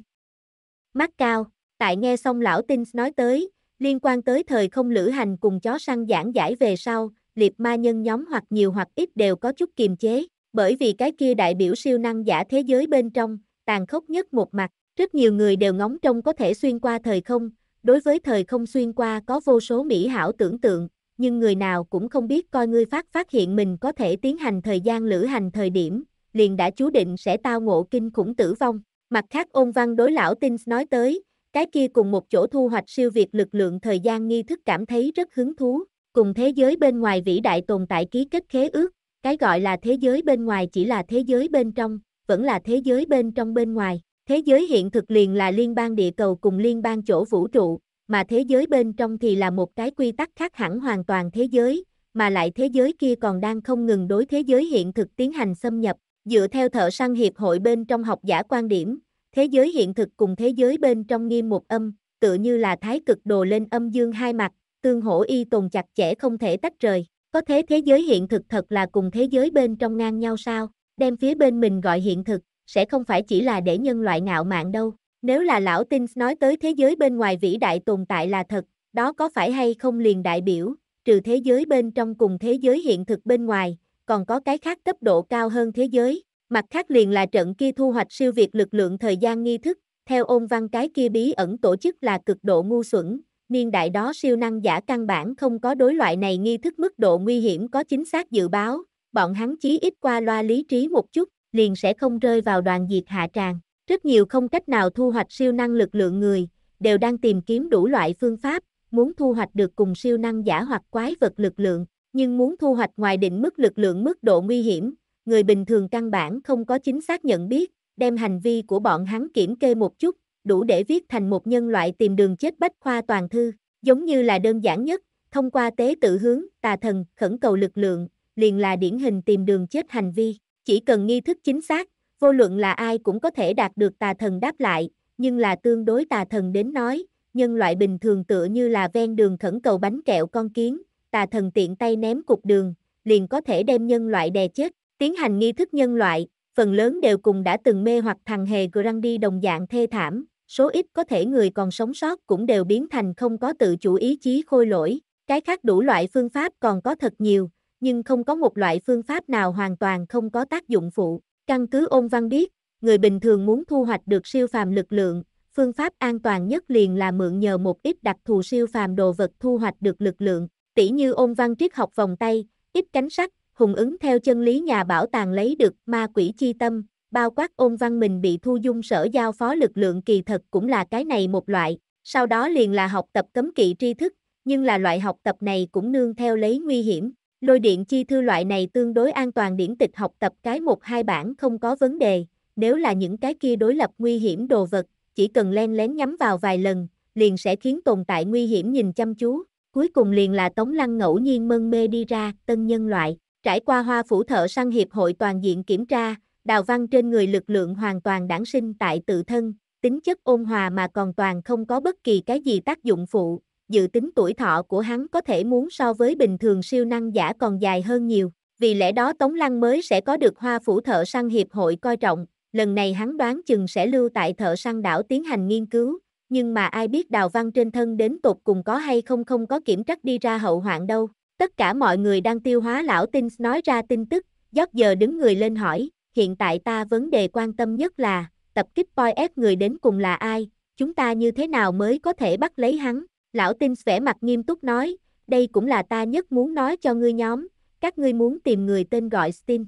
Macau, tại nghe xong lão Tins nói tới, liên quan tới thời không lữ hành cùng chó săn giảng giải về sau, liệp ma nhân nhóm hoặc nhiều hoặc ít đều có chút kiềm chế, bởi vì cái kia đại biểu siêu năng giả thế giới bên trong, tàn khốc nhất một mặt, rất nhiều người đều ngóng trông có thể xuyên qua thời không, đối với thời không xuyên qua có vô số mỹ hảo tưởng tượng, nhưng người nào cũng không biết coi ngươi phát phát hiện mình có thể tiến hành thời gian lữ hành thời điểm, liền đã chú định sẽ tao ngộ kinh khủng tử vong. Mặt khác ôn văn đối lão Tins nói tới, cái kia cùng một chỗ thu hoạch siêu việt lực lượng thời gian nghi thức cảm thấy rất hứng thú, cùng thế giới bên ngoài vĩ đại tồn tại ký kết khế ước, cái gọi là thế giới bên ngoài chỉ là thế giới bên trong, vẫn là thế giới bên trong bên ngoài. Thế giới hiện thực liền là liên bang địa cầu cùng liên bang chỗ vũ trụ, mà thế giới bên trong thì là một cái quy tắc khác hẳn hoàn toàn thế giới, mà lại thế giới kia còn đang không ngừng đối thế giới hiện thực tiến hành xâm nhập. Dựa theo thợ săn hiệp hội bên trong học giả quan điểm, thế giới hiện thực cùng thế giới bên trong nghiêm một âm, tựa như là thái cực đồ lên âm dương hai mặt, tương hỗ y tồn chặt chẽ không thể tách rời. Có thế thế giới hiện thực thật là cùng thế giới bên trong ngang nhau sao, đem phía bên mình gọi hiện thực, sẽ không phải chỉ là để nhân loại ngạo mạn đâu. Nếu là lão Tins nói tới thế giới bên ngoài vĩ đại tồn tại là thật, đó có phải hay không liền đại biểu, trừ thế giới bên trong cùng thế giới hiện thực bên ngoài, còn có cái khác cấp độ cao hơn thế giới. Mặt khác liền là trận kia thu hoạch siêu việt lực lượng thời gian nghi thức, theo ôn văn cái kia bí ẩn tổ chức là cực độ ngu xuẩn, niên đại đó siêu năng giả căn bản không có đối loại này nghi thức mức độ nguy hiểm có chính xác dự báo, bọn hắn chí ít qua loa lý trí một chút, liền sẽ không rơi vào đoàn diệt hạ tràng. Rất nhiều không cách nào thu hoạch siêu năng lực lượng người, đều đang tìm kiếm đủ loại phương pháp, muốn thu hoạch được cùng siêu năng giả hoặc quái vật lực lượng, nhưng muốn thu hoạch ngoài định mức lực lượng mức độ nguy hiểm, người bình thường căn bản không có chính xác nhận biết, đem hành vi của bọn hắn kiểm kê một chút, đủ để viết thành một nhân loại tìm đường chết bách khoa toàn thư, giống như là đơn giản nhất, thông qua tế tự hướng, tà thần, khẩn cầu lực lượng, liền là điển hình tìm đường chết hành vi, chỉ cần nghi thức chính xác, Vô luận là ai cũng có thể đạt được tà thần đáp lại, nhưng là tương đối tà thần đến nói, nhân loại bình thường tựa như là ven đường khẩn cầu bánh kẹo con kiến, tà thần tiện tay ném cục đường, liền có thể đem nhân loại đè chết. Tiến hành nghi thức nhân loại, phần lớn đều cùng đã từng mê hoặc thằng hề Grandi đồng dạng thê thảm, số ít có thể người còn sống sót cũng đều biến thành không có tự chủ ý chí khôi lỗi. Cái khác đủ loại phương pháp còn có thật nhiều, nhưng không có một loại phương pháp nào hoàn toàn không có tác dụng phụ. Căn cứ ôn văn biết, người bình thường muốn thu hoạch được siêu phàm lực lượng, phương pháp an toàn nhất liền là mượn nhờ một ít đặc thù siêu phàm đồ vật thu hoạch được lực lượng, tỷ như ôn văn triết học vòng tay, ít cánh sắt, hùng ứng theo chân lý nhà bảo tàng lấy được ma quỷ chi tâm, bao quát ôn văn mình bị thu dung sở giao phó lực lượng kỳ thật cũng là cái này một loại, sau đó liền là học tập cấm kỵ tri thức, nhưng là loại học tập này cũng nương theo lấy nguy hiểm, Lôi điện chi thư loại này tương đối an toàn điển tịch học tập cái một hai bản không có vấn đề, nếu là những cái kia đối lập nguy hiểm đồ vật, chỉ cần len lén nhắm vào vài lần, liền sẽ khiến tồn tại nguy hiểm nhìn chăm chú. Cuối cùng liền là Tống Lăng ngẫu nhiên mân mê đi ra, tân nhân loại, trải qua hoa phủ thợ săn hiệp hội toàn diện kiểm tra, đào văn trên người lực lượng hoàn toàn đản sinh tại tự thân, tính chất ôn hòa mà còn toàn không có bất kỳ cái gì tác dụng phụ, dự tính tuổi thọ của hắn có thể muốn so với bình thường siêu năng giả còn dài hơn nhiều. Vì lẽ đó Tống Lăng mới sẽ có được hoa phủ thợ săn hiệp hội coi trọng, lần này hắn đoán chừng sẽ lưu tại thợ săn đảo tiến hành nghiên cứu, nhưng mà ai biết đào văn trên thân đến tục cùng có hay không không có kiểm trắc đi ra hậu hoạn đâu. Tất cả mọi người đang tiêu hóa lão tinh nói ra tin tức, giót giờ đứng người lên hỏi, hiện tại ta vấn đề quan tâm nhất là, tập kích poi ép người đến cùng là ai, chúng ta như thế nào mới có thể bắt lấy hắn. Lão Tins vẻ mặt nghiêm túc nói, đây cũng là ta nhất muốn nói cho ngươi nhóm, các ngươi muốn tìm người tên gọi Steam.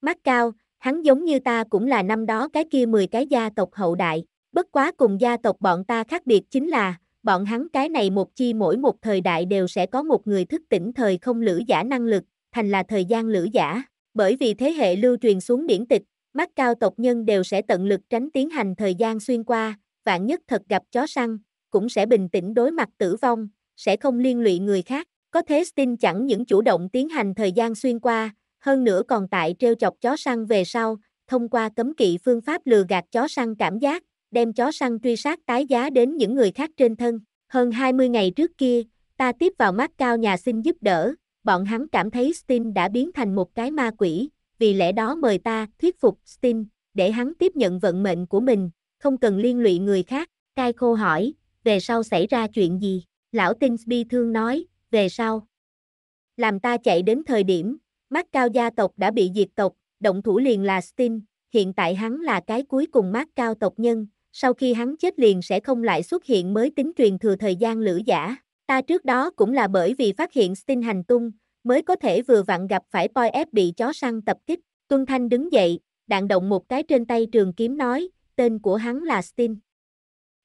Mắt cao, hắn giống như ta cũng là năm đó cái kia 10 cái gia tộc hậu đại, bất quá cùng gia tộc bọn ta khác biệt chính là, bọn hắn cái này một chi mỗi một thời đại đều sẽ có một người thức tỉnh thời không lữ giả năng lực, thành là thời gian lữ giả, bởi vì thế hệ lưu truyền xuống điển tịch, mắt cao tộc nhân đều sẽ tận lực tránh tiến hành thời gian xuyên qua, vạn nhất thật gặp chó săn, cũng sẽ bình tĩnh đối mặt tử vong, sẽ không liên lụy người khác. Có thế Sting chẳng những chủ động tiến hành thời gian xuyên qua, hơn nữa còn tại treo chọc chó săn về sau, thông qua cấm kỵ phương pháp lừa gạt chó săn cảm giác, đem chó săn truy sát tái giá đến những người khác trên thân. Hơn 20 ngày trước kia, ta tiếp vào mắt cao nhà xin giúp đỡ, bọn hắn cảm thấy Steam đã biến thành một cái ma quỷ, vì lẽ đó mời ta thuyết phục Steam, để hắn tiếp nhận vận mệnh của mình, không cần liên lụy người khác. Cai khô hỏi, về sau xảy ra chuyện gì? Lão Tins bi thương nói, về sau. Làm ta chạy đến thời điểm, mắt cao gia tộc đã bị diệt tộc, động thủ liền là Stin, hiện tại hắn là cái cuối cùng mắt cao tộc nhân, sau khi hắn chết liền sẽ không lại xuất hiện mới tính truyền thừa thời gian lữ giả. Ta trước đó cũng là bởi vì phát hiện Stin hành tung, mới có thể vừa vặn gặp phải poi ép bị chó săn tập kích. Tuân Thanh đứng dậy, đạn động một cái trên tay trường kiếm nói, tên của hắn là Stin.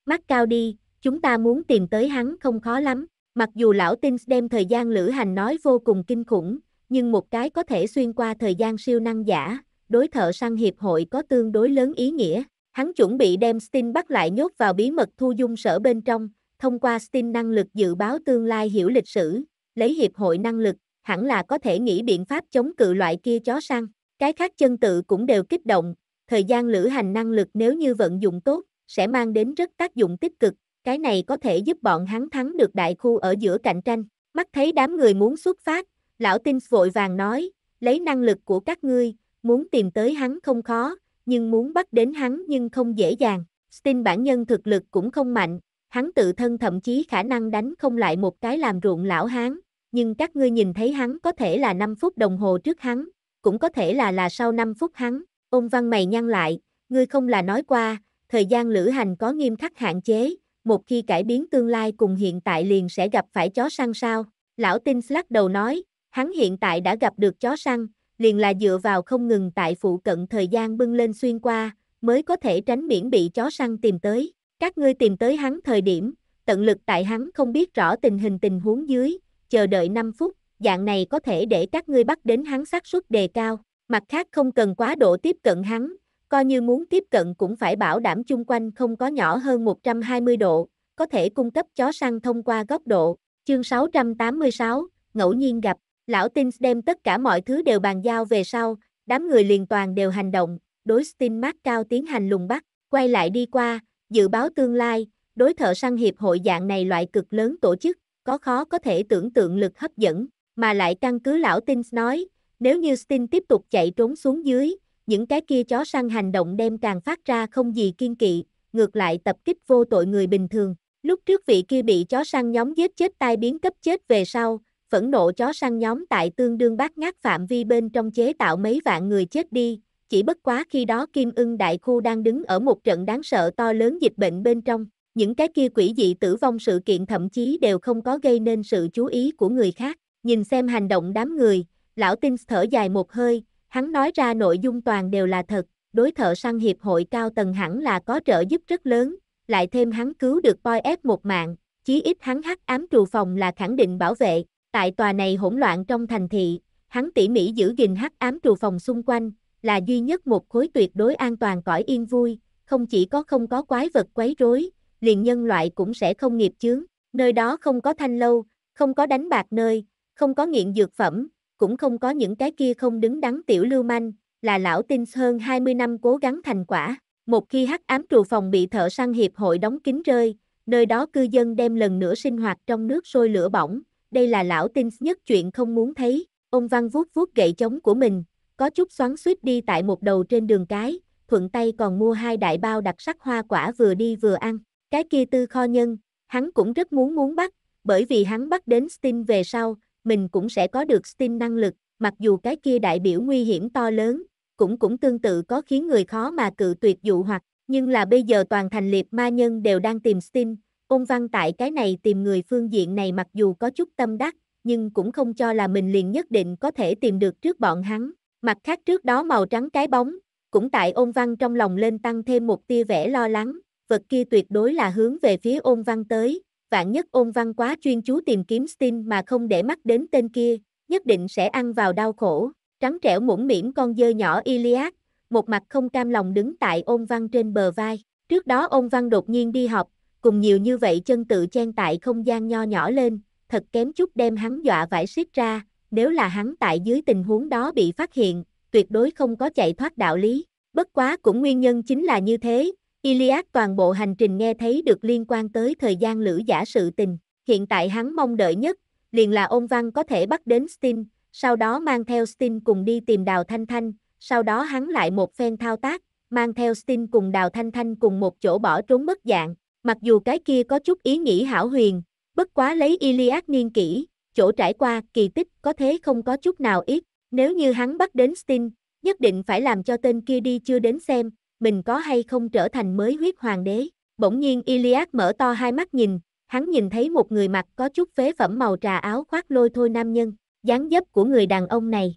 Mắt cao đi, chúng ta muốn tìm tới hắn không khó lắm. Mặc dù lão Tins đem thời gian lữ hành nói vô cùng kinh khủng, nhưng một cái có thể xuyên qua thời gian siêu năng giả, đối thợ săn hiệp hội có tương đối lớn ý nghĩa. Hắn chuẩn bị đem Stin bắt lại nhốt vào bí mật thu dung sở bên trong, thông qua Stin năng lực dự báo tương lai hiểu lịch sử, lấy hiệp hội năng lực, hẳn là có thể nghĩ biện pháp chống cự loại kia chó săn. Cái khác chân tự cũng đều kích động, thời gian lữ hành năng lực nếu như vận dụng tốt, sẽ mang đến rất tác dụng tích cực, cái này có thể giúp bọn hắn thắng được đại khu ở giữa cạnh tranh. Mắt thấy đám người muốn xuất phát, lão tinh vội vàng nói, lấy năng lực của các ngươi, muốn tìm tới hắn không khó, nhưng muốn bắt đến hắn nhưng không dễ dàng. Stin bản nhân thực lực cũng không mạnh, hắn tự thân thậm chí khả năng đánh không lại một cái làm ruộng lão hán, nhưng các ngươi nhìn thấy hắn có thể là 5 phút đồng hồ trước hắn, cũng có thể là là sau 5 phút hắn. Ôn văn mày nhăn lại, ngươi không là nói qua, thời gian lữ hành có nghiêm khắc hạn chế, một khi cải biến tương lai cùng hiện tại liền sẽ gặp phải chó săn sao? Lão Tinh lắc đầu nói, hắn hiện tại đã gặp được chó săn, liền là dựa vào không ngừng tại phụ cận thời gian bưng lên xuyên qua, mới có thể tránh miễn bị chó săn tìm tới. Các ngươi tìm tới hắn thời điểm, tận lực tại hắn không biết rõ tình hình tình huống dưới, chờ đợi 5 phút, dạng này có thể để các ngươi bắt đến hắn xác suất đề cao. Mặt khác không cần quá độ tiếp cận hắn, Coi như muốn tiếp cận cũng phải bảo đảm chung quanh không có nhỏ hơn 120 độ, có thể cung cấp chó săn thông qua góc độ. Chương 686, ngẫu nhiên gặp, lão Tins đem tất cả mọi thứ đều bàn giao về sau, đám người liền toàn đều hành động, đối Stin mark cao tiến hành lùng bắt, quay lại đi qua, dự báo tương lai, đối thợ săn hiệp hội dạng này loại cực lớn tổ chức, có khó có thể tưởng tượng lực hấp dẫn, mà lại căn cứ lão Tins nói, nếu như Stin tiếp tục chạy trốn xuống dưới, những cái kia chó săn hành động đem càng phát ra không gì kiên kỵ, ngược lại tập kích vô tội người bình thường. Lúc trước vị kia bị chó săn nhóm giết chết tai biến cấp chết về sau, phẫn nộ chó săn nhóm tại tương đương bát ngát phạm vi bên trong chế tạo mấy vạn người chết đi, chỉ bất quá khi đó Kim Ưng Đại Khu đang đứng ở một trận đáng sợ to lớn dịch bệnh bên trong, những cái kia quỷ dị tử vong sự kiện thậm chí đều không có gây nên sự chú ý của người khác, nhìn xem hành động đám người, lão Tinh thở dài một hơi, Hắn nói ra nội dung toàn đều là thật, đối thợ săn hiệp hội cao tầng hẳn là có trợ giúp rất lớn, lại thêm hắn cứu được Boy F một mạng, chí ít hắn hắc ám trù phòng là khẳng định bảo vệ, tại tòa này hỗn loạn trong thành thị, hắn tỉ mỉ giữ gìn hắc ám trù phòng xung quanh, là duy nhất một khối tuyệt đối an toàn cõi yên vui, không chỉ có không có quái vật quấy rối, liền nhân loại cũng sẽ không nghiệp chướng, nơi đó không có thanh lâu, không có đánh bạc nơi, không có nghiện dược phẩm, cũng không có những cái kia không đứng đắn tiểu lưu manh, là lão Tins hơn 20 năm cố gắng thành quả. Một khi hắc ám trù phòng bị thợ săn hiệp hội đóng kín rơi, nơi đó cư dân đem lần nữa sinh hoạt trong nước sôi lửa bỏng, đây là lão Tins nhất chuyện không muốn thấy. Ông Văn vuốt vuốt gậy chống của mình, có chút xoắn suýt đi tại một đầu trên đường cái, thuận tay còn mua hai đại bao đặc sắc hoa quả vừa đi vừa ăn. Cái kia tư kho nhân, hắn cũng rất muốn muốn bắt, bởi vì hắn bắt đến Sting về sau, mình cũng sẽ có được Steam năng lực, mặc dù cái kia đại biểu nguy hiểm to lớn, cũng cũng tương tự có khiến người khó mà cự tuyệt dụ hoặc, nhưng là bây giờ toàn thành liệt ma nhân đều đang tìm Steam, ôn văn tại cái này tìm người phương diện này mặc dù có chút tâm đắc, nhưng cũng không cho là mình liền nhất định có thể tìm được trước bọn hắn, mặt khác trước đó màu trắng cái bóng, cũng tại ôn văn trong lòng lên tăng thêm một tia vẻ lo lắng, vật kia tuyệt đối là hướng về phía ôn văn tới, vạn nhất ôn văn quá chuyên chú tìm kiếm Steam mà không để mắt đến tên kia, nhất định sẽ ăn vào đau khổ. Trắng trẻo mũm mỉm con dơ nhỏ Iliad, một mặt không cam lòng đứng tại ôn văn trên bờ vai. Trước đó ôn văn đột nhiên đi học, cùng nhiều như vậy chân tự chen tại không gian nho nhỏ lên, thật kém chút đem hắn dọa vải xiết ra, nếu là hắn tại dưới tình huống đó bị phát hiện, tuyệt đối không có chạy thoát đạo lý. Bất quá cũng nguyên nhân chính là như thế, Iliad toàn bộ hành trình nghe thấy được liên quan tới thời gian lữ giả sự tình, hiện tại hắn mong đợi nhất, liền là ôn văn có thể bắt đến Stin sau đó mang theo Stin cùng đi tìm Đào Thanh Thanh, sau đó hắn lại một phen thao tác, mang theo Stin cùng Đào Thanh Thanh cùng một chỗ bỏ trốn mất dạng, mặc dù cái kia có chút ý nghĩ hảo huyền, bất quá lấy Iliad niên kỷ, chỗ trải qua kỳ tích có thế không có chút nào ít, nếu như hắn bắt đến Stin nhất định phải làm cho tên kia đi chưa đến xem, mình có hay không trở thành mới huyết hoàng đế. Bỗng nhiên Iliad mở to hai mắt nhìn, hắn nhìn thấy một người mặc có chút phế phẩm màu trà áo khoác lôi thôi nam nhân, dáng dấp của người đàn ông này.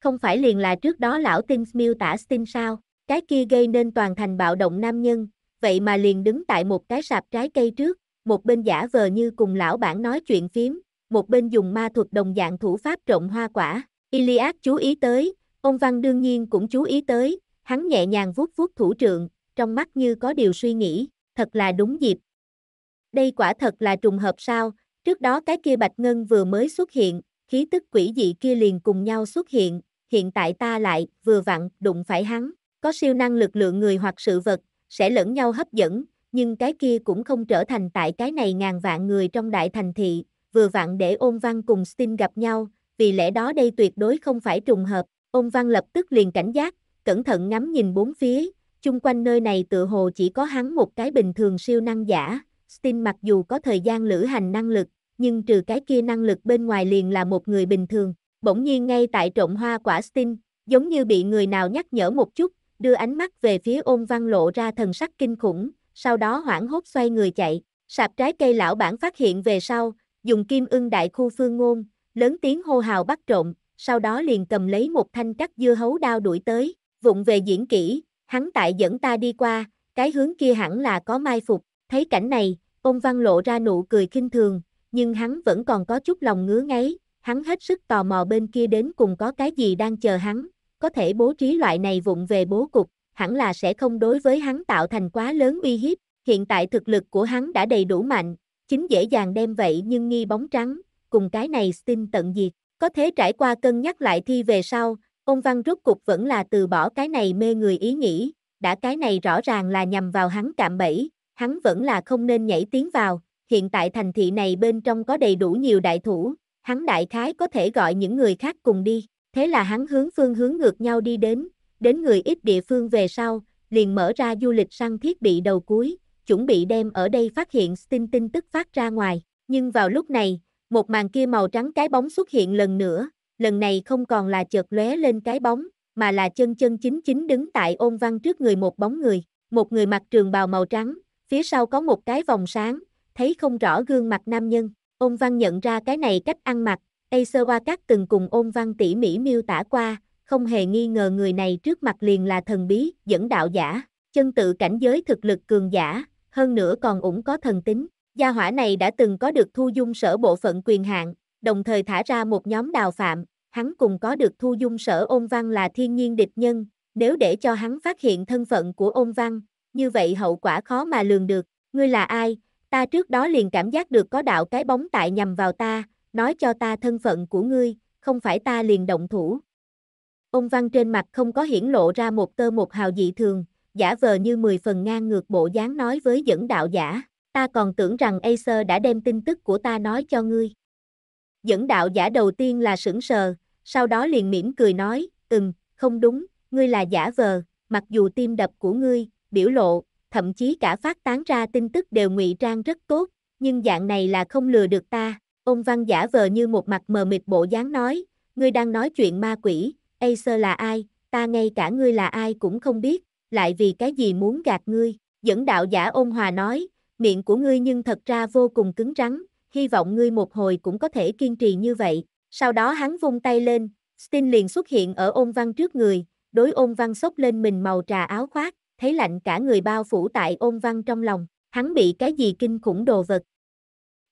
Không phải liền là trước đó lão Tinh miêu tả Stin sao, cái kia gây nên toàn thành bạo động nam nhân, vậy mà liền đứng tại một cái sạp trái cây trước, một bên giả vờ như cùng lão bản nói chuyện phím, một bên dùng ma thuật đồng dạng thủ pháp trộm hoa quả. Iliad chú ý tới, ông Văn đương nhiên cũng chú ý tới, Hắn nhẹ nhàng vuốt vuốt thủ trượng, trong mắt như có điều suy nghĩ, thật là đúng dịp. Đây quả thật là trùng hợp sao, trước đó cái kia bạch ngân vừa mới xuất hiện, khí tức quỷ dị kia liền cùng nhau xuất hiện, hiện tại ta lại vừa vặn đụng phải hắn, có siêu năng lực lượng người hoặc sự vật, sẽ lẫn nhau hấp dẫn, nhưng cái kia cũng không trở thành tại cái này ngàn vạn người trong đại thành thị, vừa vặn để ôn văn cùng Sting gặp nhau, vì lẽ đó đây tuyệt đối không phải trùng hợp, ôn văn lập tức liền cảnh giác, cẩn thận ngắm nhìn bốn phía, chung quanh nơi này tựa hồ chỉ có hắn một cái bình thường siêu năng giả, Stin mặc dù có thời gian lữ hành năng lực, nhưng trừ cái kia năng lực bên ngoài liền là một người bình thường, bỗng nhiên ngay tại trộm hoa quả Stin, giống như bị người nào nhắc nhở một chút, đưa ánh mắt về phía ôn văn lộ ra thần sắc kinh khủng, sau đó hoảng hốt xoay người chạy, sạp trái cây lão bản phát hiện về sau, dùng kim ưng đại khu phương ngôn, lớn tiếng hô hào bắt trộm, sau đó liền cầm lấy một thanh cắt dưa hấu đao đuổi tới, vụng về diễn kỹ, hắn tại dẫn ta đi qua, cái hướng kia hẳn là có mai phục, thấy cảnh này, ông Văn lộ ra nụ cười khinh thường, nhưng hắn vẫn còn có chút lòng ngứa ngáy, hắn hết sức tò mò bên kia đến cùng có cái gì đang chờ hắn, có thể bố trí loại này vụng về bố cục, hẳn là sẽ không đối với hắn tạo thành quá lớn uy hiếp, hiện tại thực lực của hắn đã đầy đủ mạnh, chính dễ dàng đem vậy nhưng nghi bóng trắng, cùng cái này Stin tận diệt, có thể trải qua cân nhắc lại thi về sau, Ông Văn rốt cục vẫn là từ bỏ cái này mê người ý nghĩ, đã cái này rõ ràng là nhằm vào hắn cạm bẫy, hắn vẫn là không nên nhảy tiến vào, hiện tại thành thị này bên trong có đầy đủ nhiều đại thủ, hắn đại khái có thể gọi những người khác cùng đi, thế là hắn hướng phương hướng ngược nhau đi đến, đến người ít địa phương về sau, liền mở ra du lịch săn thiết bị đầu cuối, chuẩn bị đem ở đây phát hiện tin tin tức phát ra ngoài, nhưng vào lúc này, một màn kia màu trắng cái bóng xuất hiện lần nữa, lần này không còn là chợt lóe lên cái bóng, mà là chân chân chính chính đứng tại ôn văn trước người một bóng người, một người mặc trường bào màu trắng, phía sau có một cái vòng sáng, thấy không rõ gương mặt nam nhân. Ôn văn nhận ra cái này cách ăn mặc, sơ qua các từng cùng ôn văn tỉ mỉ miêu tả qua, không hề nghi ngờ người này trước mặt liền là thần bí, dẫn đạo giả, chân tự cảnh giới thực lực cường giả, hơn nữa còn ủng có thần tính. Gia hỏa này đã từng có được thu dung sở bộ phận quyền hạn, đồng thời thả ra một nhóm đào phạm, hắn cùng có được thu dung sở ôn văn là thiên nhiên địch nhân, nếu để cho hắn phát hiện thân phận của ôn văn, như vậy hậu quả khó mà lường được, ngươi là ai, ta trước đó liền cảm giác được có đạo cái bóng tại nhằm vào ta, nói cho ta thân phận của ngươi, không phải ta liền động thủ. Ôn văn trên mặt không có hiển lộ ra một tơ một hào dị thường, giả vờ như 10 phần ngang ngược bộ dáng nói với dẫn đạo giả, ta còn tưởng rằng Acer đã đem tin tức của ta nói cho ngươi. Dẫn đạo giả đầu tiên là sững sờ, sau đó liền mỉm cười nói, ừm, không đúng, ngươi là giả vờ, mặc dù tim đập của ngươi, biểu lộ, thậm chí cả phát tán ra tin tức đều ngụy trang rất tốt, nhưng dạng này là không lừa được ta. Ông Văn giả vờ như một mặt mờ mịt bộ dáng nói, ngươi đang nói chuyện ma quỷ, Acer là ai, ta ngay cả ngươi là ai cũng không biết, lại vì cái gì muốn gạt ngươi. Dẫn đạo giả ôn hòa nói, miệng của ngươi nhưng thật ra vô cùng cứng rắn, hy vọng ngươi một hồi cũng có thể kiên trì như vậy. Sau đó hắn vung tay lên, stin liền xuất hiện ở ôn văn trước người, đối ôn văn xốc lên mình màu trà áo khoác, thấy lạnh cả người bao phủ tại ôn văn trong lòng, hắn bị cái gì kinh khủng đồ vật.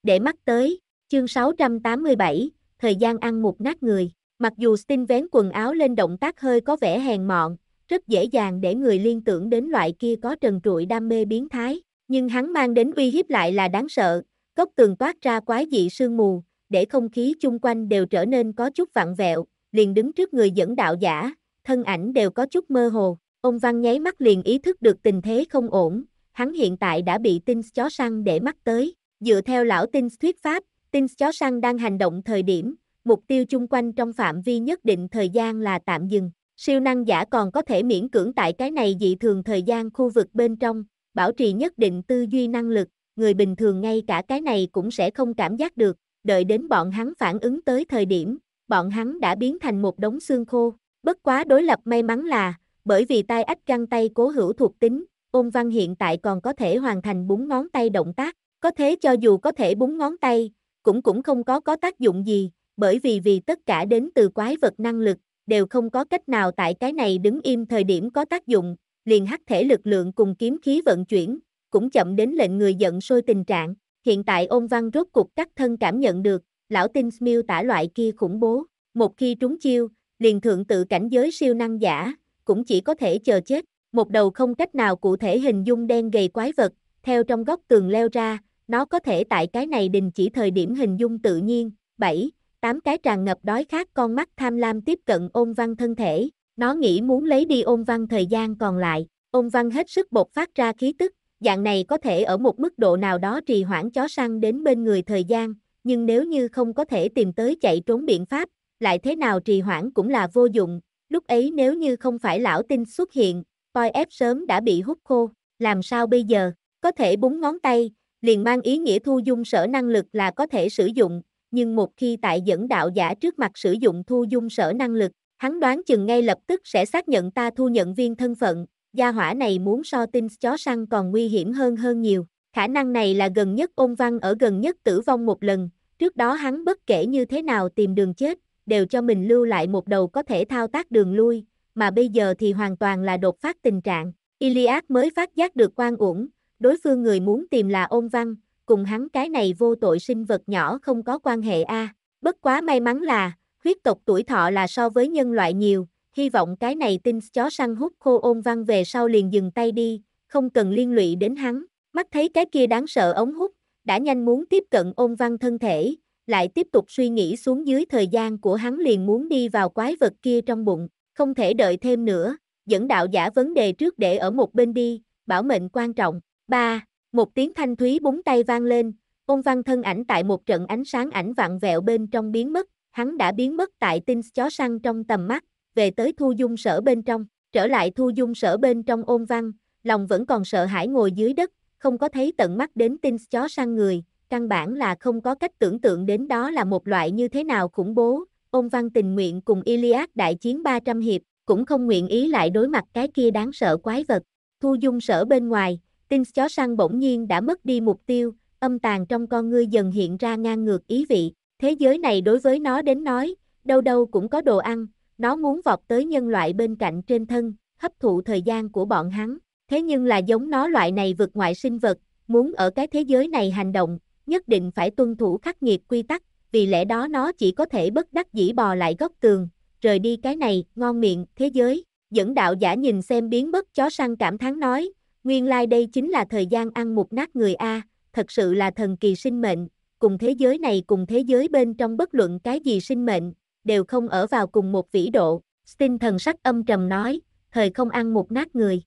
Để mắt tới, chương 687, thời gian ăn một nát người, mặc dù stin vén quần áo lên động tác hơi có vẻ hèn mọn, rất dễ dàng để người liên tưởng đến loại kia có trần trụi đam mê biến thái, nhưng hắn mang đến uy hiếp lại là đáng sợ, cốc tường toát ra quái dị sương mù, để không khí chung quanh đều trở nên có chút vặn vẹo, liền đứng trước người dẫn đạo giả, thân ảnh đều có chút mơ hồ. Ông Văn nháy mắt liền ý thức được tình thế không ổn, hắn hiện tại đã bị Tinh chó săn để mắt tới. Dựa theo lão Tinh thuyết pháp, Tinh chó săn đang hành động thời điểm, mục tiêu chung quanh trong phạm vi nhất định thời gian là tạm dừng. Siêu năng giả còn có thể miễn cưỡng tại cái này dị thường thời gian khu vực bên trong, bảo trì nhất định tư duy năng lực, người bình thường ngay cả cái này cũng sẽ không cảm giác được, đợi đến bọn hắn phản ứng tới thời điểm, bọn hắn đã biến thành một đống xương khô. Bất quá đối lập may mắn là, bởi vì tai ách găng tay cố hữu thuộc tính, ôn văn hiện tại còn có thể hoàn thành búng ngón tay động tác, có thế cho dù có thể búng ngón tay, cũng cũng không có có tác dụng gì, bởi vì vì tất cả đến từ quái vật năng lực, đều không có cách nào tại cái này đứng im thời điểm có tác dụng, liền hắc thể lực lượng cùng kiếm khí vận chuyển, cũng chậm đến lệnh người giận sôi tình trạng, Hiện tại ôn văn rốt cục cắt thân cảm nhận được, lão tinh miêu tả loại kia khủng bố, một khi trúng chiêu, liền thượng tự cảnh giới siêu năng giả, cũng chỉ có thể chờ chết, một đầu không cách nào cụ thể hình dung đen gầy quái vật, theo trong góc tường leo ra, nó có thể tại cái này đình chỉ thời điểm hình dung tự nhiên, 7, 8 cái tràn ngập đói khát con mắt tham lam tiếp cận ôn văn thân thể, nó nghĩ muốn lấy đi ôn văn thời gian còn lại, ôn văn hết sức bột phát ra khí tức, dạng này có thể ở một mức độ nào đó trì hoãn chó săn đến bên người thời gian, nhưng nếu như không có thể tìm tới chạy trốn biện pháp, lại thế nào trì hoãn cũng là vô dụng, lúc ấy nếu như không phải lão tinh xuất hiện, poi ép sớm đã bị hút khô, làm sao bây giờ, có thể búng ngón tay, liền mang ý nghĩa thu dung sở năng lực là có thể sử dụng, nhưng một khi tại dẫn đạo giả trước mặt sử dụng thu dung sở năng lực, hắn đoán chừng ngay lập tức sẽ xác nhận ta thu nhận viên thân phận, gia hỏa này muốn so tin chó săn còn nguy hiểm hơn hơn nhiều. Khả năng này là gần nhất ôn văn ở gần nhất tử vong một lần, trước đó hắn bất kể như thế nào tìm đường chết, đều cho mình lưu lại một đầu có thể thao tác đường lui, mà bây giờ thì hoàn toàn là đột phát tình trạng. Iliad mới phát giác được quan uổng, đối phương người muốn tìm là ôn văn, cùng hắn cái này vô tội sinh vật nhỏ không có quan hệ a. Bất quá may mắn là, huyết tộc tuổi thọ là so với nhân loại nhiều, hy vọng cái này tin chó săn hút khô ôn văn về sau liền dừng tay đi, không cần liên lụy đến hắn. Mắt thấy cái kia đáng sợ ống hút, đã nhanh muốn tiếp cận ôn văn thân thể, lại tiếp tục suy nghĩ xuống dưới thời gian của hắn liền muốn đi vào quái vật kia trong bụng, không thể đợi thêm nữa, dẫn đạo giả vấn đề trước để ở một bên đi, bảo mệnh quan trọng. 3. Một tiếng thanh thúy búng tay vang lên, ôn văn thân ảnh tại một trận ánh sáng ảnh vặn vẹo bên trong biến mất, hắn đã biến mất tại tinh chó săn trong tầm mắt, về tới thu dung sở bên trong, trở lại thu dung sở bên trong ôn văn, lòng vẫn còn sợ hãi ngồi dưới đất, không có thấy tận mắt đến tin chó săn người, căn bản là không có cách tưởng tượng đến đó là một loại như thế nào khủng bố, ôn văn tình nguyện cùng Iliad đại chiến 300 hiệp, cũng không nguyện ý lại đối mặt cái kia đáng sợ quái vật. Thu dung sở bên ngoài, tin chó săn bỗng nhiên đã mất đi mục tiêu, âm tàn trong con ngươi dần hiện ra ngang ngược ý vị. Thế giới này đối với nó đến nói, đâu đâu cũng có đồ ăn, nó muốn vọt tới nhân loại bên cạnh trên thân, hấp thụ thời gian của bọn hắn. Thế nhưng là giống nó loại này vượt ngoại sinh vật, muốn ở cái thế giới này hành động, nhất định phải tuân thủ khắc nghiệt quy tắc, vì lẽ đó nó chỉ có thể bất đắc dĩ bò lại góc tường, rời đi cái này, ngon miệng, thế giới. Dẫn đạo giả nhìn xem biến bất chó săn cảm thán nói, nguyên lai like đây chính là thời gian ăn một nát người A, thật sự là thần kỳ sinh mệnh, cùng thế giới này cùng thế giới bên trong bất luận cái gì sinh mệnh, đều không ở vào cùng một vĩ độ, Sting thần sắc âm trầm nói, thời không ăn một nát người.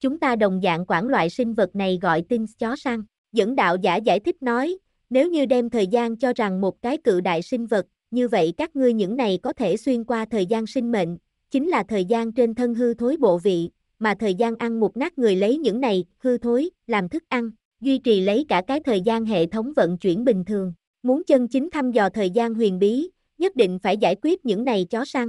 Chúng ta đồng dạng quản loại sinh vật này gọi tinh chó săn, dẫn đạo giả giải thích nói, nếu như đem thời gian cho rằng một cái cự đại sinh vật, như vậy các ngươi những này có thể xuyên qua thời gian sinh mệnh, chính là thời gian trên thân hư thối bộ vị, mà thời gian ăn một nát người lấy những này hư thối làm thức ăn, duy trì lấy cả cái thời gian hệ thống vận chuyển bình thường. Muốn chân chính thăm dò thời gian huyền bí, nhất định phải giải quyết những này chó săn.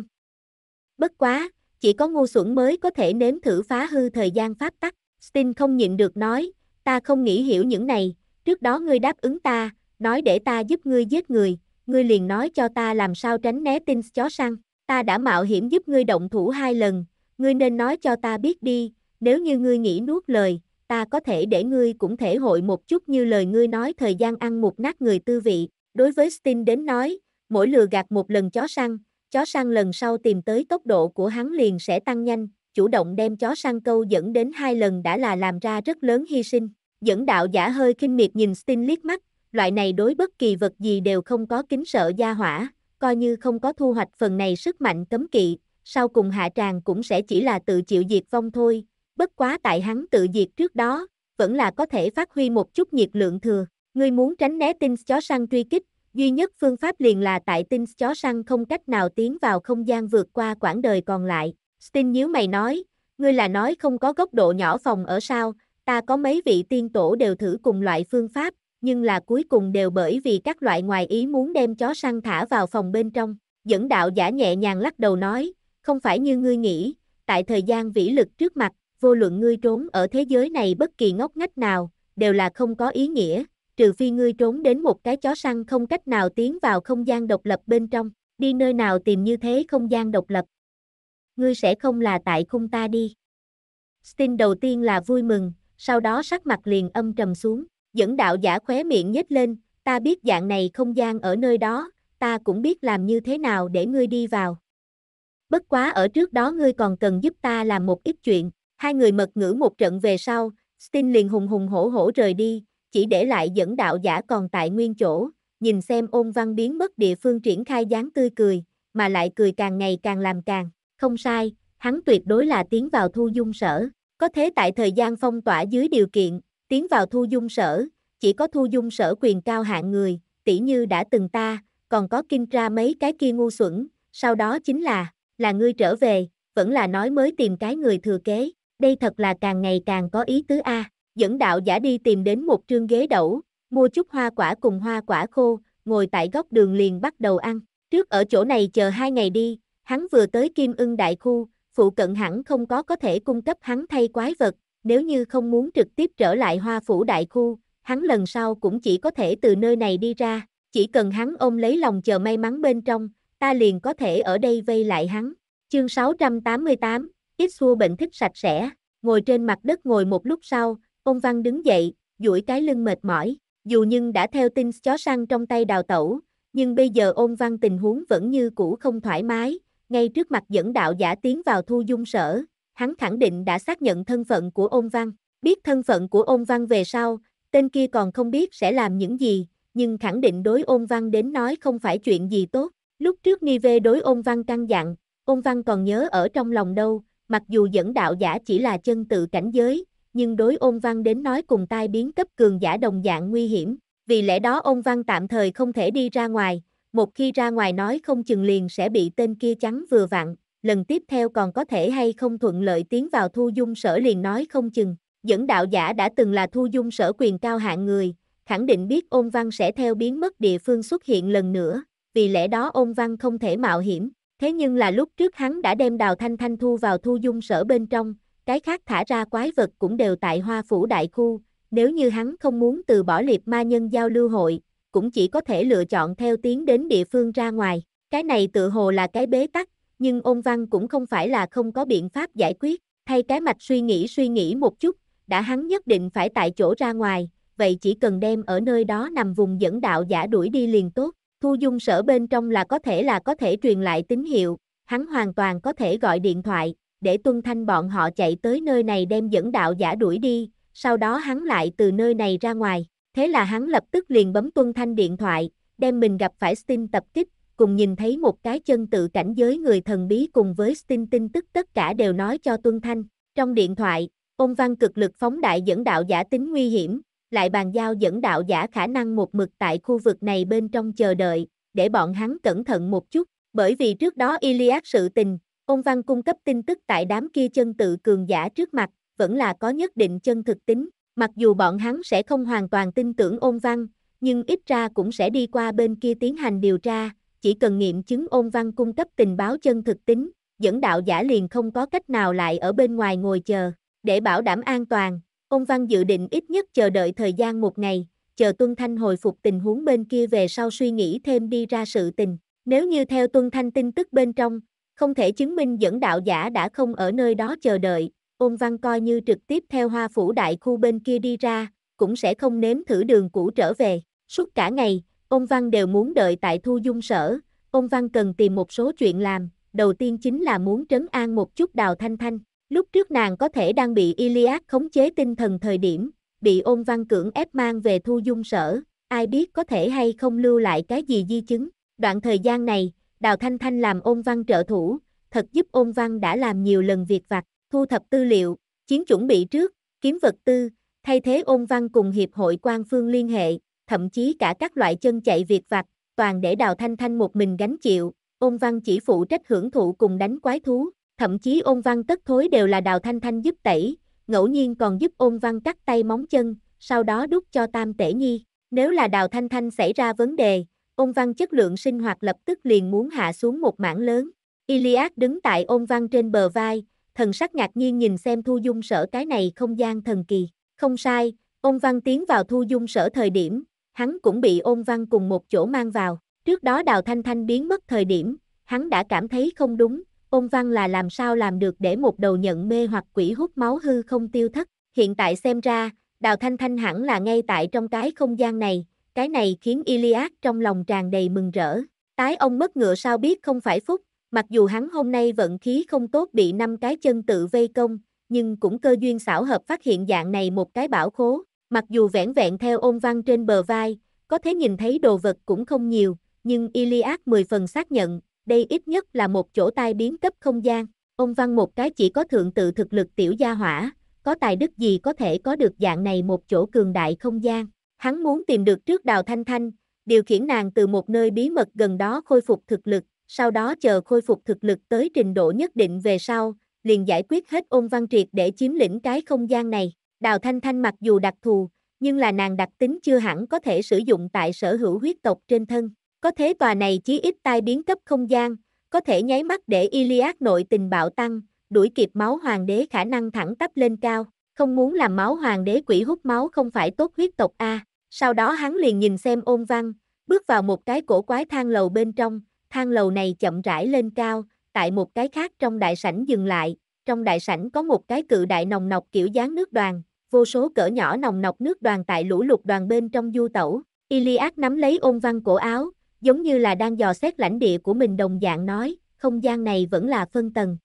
Bất quá, chỉ có ngu xuẩn mới có thể nếm thử phá hư thời gian pháp tắc. Stin không nhịn được nói, ta không nghĩ hiểu những này, trước đó ngươi đáp ứng ta, nói để ta giúp ngươi giết người, ngươi liền nói cho ta làm sao tránh né tin chó săn, ta đã mạo hiểm giúp ngươi động thủ hai lần, ngươi nên nói cho ta biết đi, nếu như ngươi nghĩ nuốt lời, ta có thể để ngươi cũng thể hội một chút như lời ngươi nói thời gian ăn một nát người tư vị. Đối với Stin đến nói, mỗi lừa gạt một lần chó săn, chó săn lần sau tìm tới tốc độ của hắn liền sẽ tăng nhanh, chủ động đem chó săn câu dẫn đến hai lần đã là làm ra rất lớn hy sinh. Dẫn đạo giả hơi kinh miệt nhìn Sting liếc mắt, loại này đối bất kỳ vật gì đều không có kính sợ gia hỏa, coi như không có thu hoạch phần này sức mạnh cấm kỵ, sau cùng hạ tràng cũng sẽ chỉ là tự chịu diệt vong thôi, bất quá tại hắn tự diệt trước đó, vẫn là có thể phát huy một chút nhiệt lượng thừa. Ngươi muốn tránh né tin chó săn truy kích, Duy nhất phương pháp liền là tại tinh chó săn không cách nào tiến vào không gian vượt qua quãng đời còn lại. tin nhíu mày nói, ngươi là nói không có góc độ nhỏ phòng ở sao, ta có mấy vị tiên tổ đều thử cùng loại phương pháp, nhưng là cuối cùng đều bởi vì các loại ngoài ý muốn đem chó săn thả vào phòng bên trong. Dẫn đạo giả nhẹ nhàng lắc đầu nói, không phải như ngươi nghĩ, tại thời gian vĩ lực trước mặt, vô luận ngươi trốn ở thế giới này bất kỳ ngóc ngách nào, đều là không có ý nghĩa, trừ phi ngươi trốn đến một cái chó săn không cách nào tiến vào không gian độc lập bên trong, đi nơi nào tìm như thế không gian độc lập. Ngươi sẽ không là tại khung ta đi. Stin đầu tiên là vui mừng, sau đó sắc mặt liền âm trầm xuống, dẫn đạo giả khóe miệng nhếch lên, ta biết dạng này không gian ở nơi đó, ta cũng biết làm như thế nào để ngươi đi vào. Bất quá ở trước đó ngươi còn cần giúp ta làm một ít chuyện, hai người mật ngữ một trận về sau, Stin liền hùng hùng hổ hổ rời đi, chỉ để lại dẫn đạo giả còn tại nguyên chỗ, nhìn xem ôn văn biến mất địa phương triển khai dáng tươi cười, mà lại cười càng ngày càng làm càng, không sai, hắn tuyệt đối là tiến vào thu dung sở, có thế tại thời gian phong tỏa dưới điều kiện, tiến vào thu dung sở, chỉ có thu dung sở quyền cao hạng người, tỷ như đã từng ta, còn có kinh ra mấy cái kia ngu xuẩn, sau đó chính là, là ngươi trở về, vẫn là nói mới tìm cái người thừa kế, đây thật là càng ngày càng có ý tứ a. À dẫn đạo giả đi tìm đến một trương ghế đẩu, mua chút hoa quả cùng hoa quả khô, ngồi tại góc đường liền bắt đầu ăn. Trước ở chỗ này chờ hai ngày đi, hắn vừa tới Kim ưng đại khu, phụ cận hẳn không có có thể cung cấp hắn thay quái vật, nếu như không muốn trực tiếp trở lại hoa phủ đại khu, hắn lần sau cũng chỉ có thể từ nơi này đi ra, chỉ cần hắn ôm lấy lòng chờ may mắn bên trong, ta liền có thể ở đây vây lại hắn. Chương 688, Xua bệnh thích sạch sẽ, ngồi trên mặt đất ngồi một lúc sau, Ông Văn đứng dậy, duỗi cái lưng mệt mỏi, dù nhưng đã theo tin chó săn trong tay đào tẩu, nhưng bây giờ ôn văn tình huống vẫn như cũ không thoải mái, ngay trước mặt dẫn đạo giả tiến vào thu dung sở, hắn khẳng định đã xác nhận thân phận của ôn văn, biết thân phận của ôn văn về sau, tên kia còn không biết sẽ làm những gì, nhưng khẳng định đối ôn văn đến nói không phải chuyện gì tốt, lúc trước Ni Vê đối ôn văn căng dặn, ôn văn còn nhớ ở trong lòng đâu, mặc dù dẫn đạo giả chỉ là chân tự cảnh giới, nhưng đối ôn văn đến nói cùng tai biến cấp cường giả đồng dạng nguy hiểm, vì lẽ đó ôn văn tạm thời không thể đi ra ngoài, một khi ra ngoài nói không chừng liền sẽ bị tên kia chắn vừa vặn, lần tiếp theo còn có thể hay không thuận lợi tiến vào thu dung sở liền nói không chừng, dẫn đạo giả đã từng là thu dung sở quyền cao hạng người, khẳng định biết ôn văn sẽ theo biến mất địa phương xuất hiện lần nữa, vì lẽ đó ôn văn không thể mạo hiểm, thế nhưng là lúc trước hắn đã đem đào thanh thanh thu vào thu dung sở bên trong, cái khác thả ra quái vật cũng đều tại hoa phủ đại khu, nếu như hắn không muốn từ bỏ liệp ma nhân giao lưu hội, cũng chỉ có thể lựa chọn theo tiến đến địa phương ra ngoài. Cái này tự hồ là cái bế tắc, nhưng ôn văn cũng không phải là không có biện pháp giải quyết, thay cái mạch suy nghĩ suy nghĩ một chút, đã hắn nhất định phải tại chỗ ra ngoài, vậy chỉ cần đem ở nơi đó nằm vùng dẫn đạo giả đuổi đi liền tốt, thu dung sở bên trong là có thể là có thể truyền lại tín hiệu, hắn hoàn toàn có thể gọi điện thoại, để tuân thanh bọn họ chạy tới nơi này đem dẫn đạo giả đuổi đi, sau đó hắn lại từ nơi này ra ngoài. Thế là hắn lập tức liền bấm tuân thanh điện thoại, đem mình gặp phải Sting tập kích, cùng nhìn thấy một cái chân tự cảnh giới người thần bí cùng với Sting tin tức tất cả đều nói cho tuân thanh. Trong điện thoại, ông văn cực lực phóng đại dẫn đạo giả tính nguy hiểm, lại bàn giao dẫn đạo giả khả năng một mực tại khu vực này bên trong chờ đợi, để bọn hắn cẩn thận một chút, bởi vì trước đó Iliad sự tình, Ông Văn cung cấp tin tức tại đám kia chân tự cường giả trước mặt, vẫn là có nhất định chân thực tính, mặc dù bọn hắn sẽ không hoàn toàn tin tưởng ôn văn, nhưng ít ra cũng sẽ đi qua bên kia tiến hành điều tra, chỉ cần nghiệm chứng ôn văn cung cấp tình báo chân thực tính, dẫn đạo giả liền không có cách nào lại ở bên ngoài ngồi chờ, để bảo đảm an toàn, ôn văn dự định ít nhất chờ đợi thời gian một ngày, chờ Tuân Thanh hồi phục tình huống bên kia về sau suy nghĩ thêm đi ra sự tình, nếu như theo Tuân Thanh tin tức bên trong, không thể chứng minh dẫn đạo giả đã không ở nơi đó chờ đợi, ôn văn coi như trực tiếp theo hoa phủ đại khu bên kia đi ra, cũng sẽ không nếm thử đường cũ trở về. Suốt cả ngày, ôn văn đều muốn đợi tại thu dung sở, ôn văn cần tìm một số chuyện làm, đầu tiên chính là muốn trấn an một chút đào thanh thanh. Lúc trước nàng có thể đang bị Iliad khống chế tinh thần thời điểm, bị ôn văn cưỡng ép mang về thu dung sở, ai biết có thể hay không lưu lại cái gì di chứng. Đoạn thời gian này, Đào Thanh Thanh làm ôn văn trợ thủ, thật giúp ôn văn đã làm nhiều lần việc vặt, thu thập tư liệu, chiến chuẩn bị trước, kiếm vật tư, thay thế ôn văn cùng Hiệp hội quan phương liên hệ, thậm chí cả các loại chân chạy việc vặt, toàn để Đào Thanh Thanh một mình gánh chịu, ôn văn chỉ phụ trách hưởng thụ cùng đánh quái thú, thậm chí ôn văn tất thối đều là Đào Thanh Thanh giúp tẩy, ngẫu nhiên còn giúp ôn văn cắt tay móng chân, sau đó đút cho Tam Tể Nhi. Nếu là Đào Thanh Thanh xảy ra vấn đề, ôn văn chất lượng sinh hoạt lập tức liền muốn hạ xuống một mảng lớn. Iliad đứng tại ôn văn trên bờ vai, thần sắc ngạc nhiên nhìn xem thu dung sở cái này không gian thần kỳ. Không sai, ôn văn tiến vào thu dung sở thời điểm, hắn cũng bị ôn văn cùng một chỗ mang vào. Trước đó đào thanh thanh biến mất thời điểm, hắn đã cảm thấy không đúng, ôn văn là làm sao làm được để một đầu nhận mê hoặc quỷ hút máu hư không tiêu thất. Hiện tại xem ra, đào thanh thanh hẳn là ngay tại trong cái không gian này, cái này khiến Iliad trong lòng tràn đầy mừng rỡ. Tái ông mất ngựa sao biết không phải phúc, mặc dù hắn hôm nay vận khí không tốt bị năm cái chân tự vây công, nhưng cũng cơ duyên xảo hợp phát hiện dạng này một cái bảo khố, mặc dù vẻn vẹn theo ôn văn trên bờ vai, có thể nhìn thấy đồ vật cũng không nhiều, nhưng Iliad 10 phần xác nhận, đây ít nhất là một chỗ tai biến cấp không gian, ôn văn một cái chỉ có thượng tự thực lực tiểu gia hỏa, có tài đức gì có thể có được dạng này một chỗ cường đại không gian. Hắn muốn tìm được trước Đào Thanh Thanh, điều khiển nàng từ một nơi bí mật gần đó khôi phục thực lực, sau đó chờ khôi phục thực lực tới trình độ nhất định về sau, liền giải quyết hết ôn văn triệt để chiếm lĩnh cái không gian này. Đào Thanh Thanh mặc dù đặc thù, nhưng là nàng đặc tính chưa hẳn có thể sử dụng tại sở hữu huyết tộc trên thân. Có thế tòa này chí ít tai biến cấp không gian, có thể nháy mắt để Iliad nội tình bạo tăng, đuổi kịp máu hoàng đế khả năng thẳng tắp lên cao, không muốn làm máu hoàng đế quỷ hút máu không phải tốt huyết tộc A. Sau đó hắn liền nhìn xem ôn văn, bước vào một cái cổ quái thang lầu bên trong, thang lầu này chậm rãi lên cao, tại một cái khác trong đại sảnh dừng lại, trong đại sảnh có một cái cự đại nồng nọc kiểu dáng nước đoàn, vô số cỡ nhỏ nồng nọc nước đoàn tại lũ lụt đoàn bên trong du tẩu. Iliad nắm lấy ôn văn cổ áo, giống như là đang dò xét lãnh địa của mình đồng dạng nói, không gian này vẫn là phân tầng.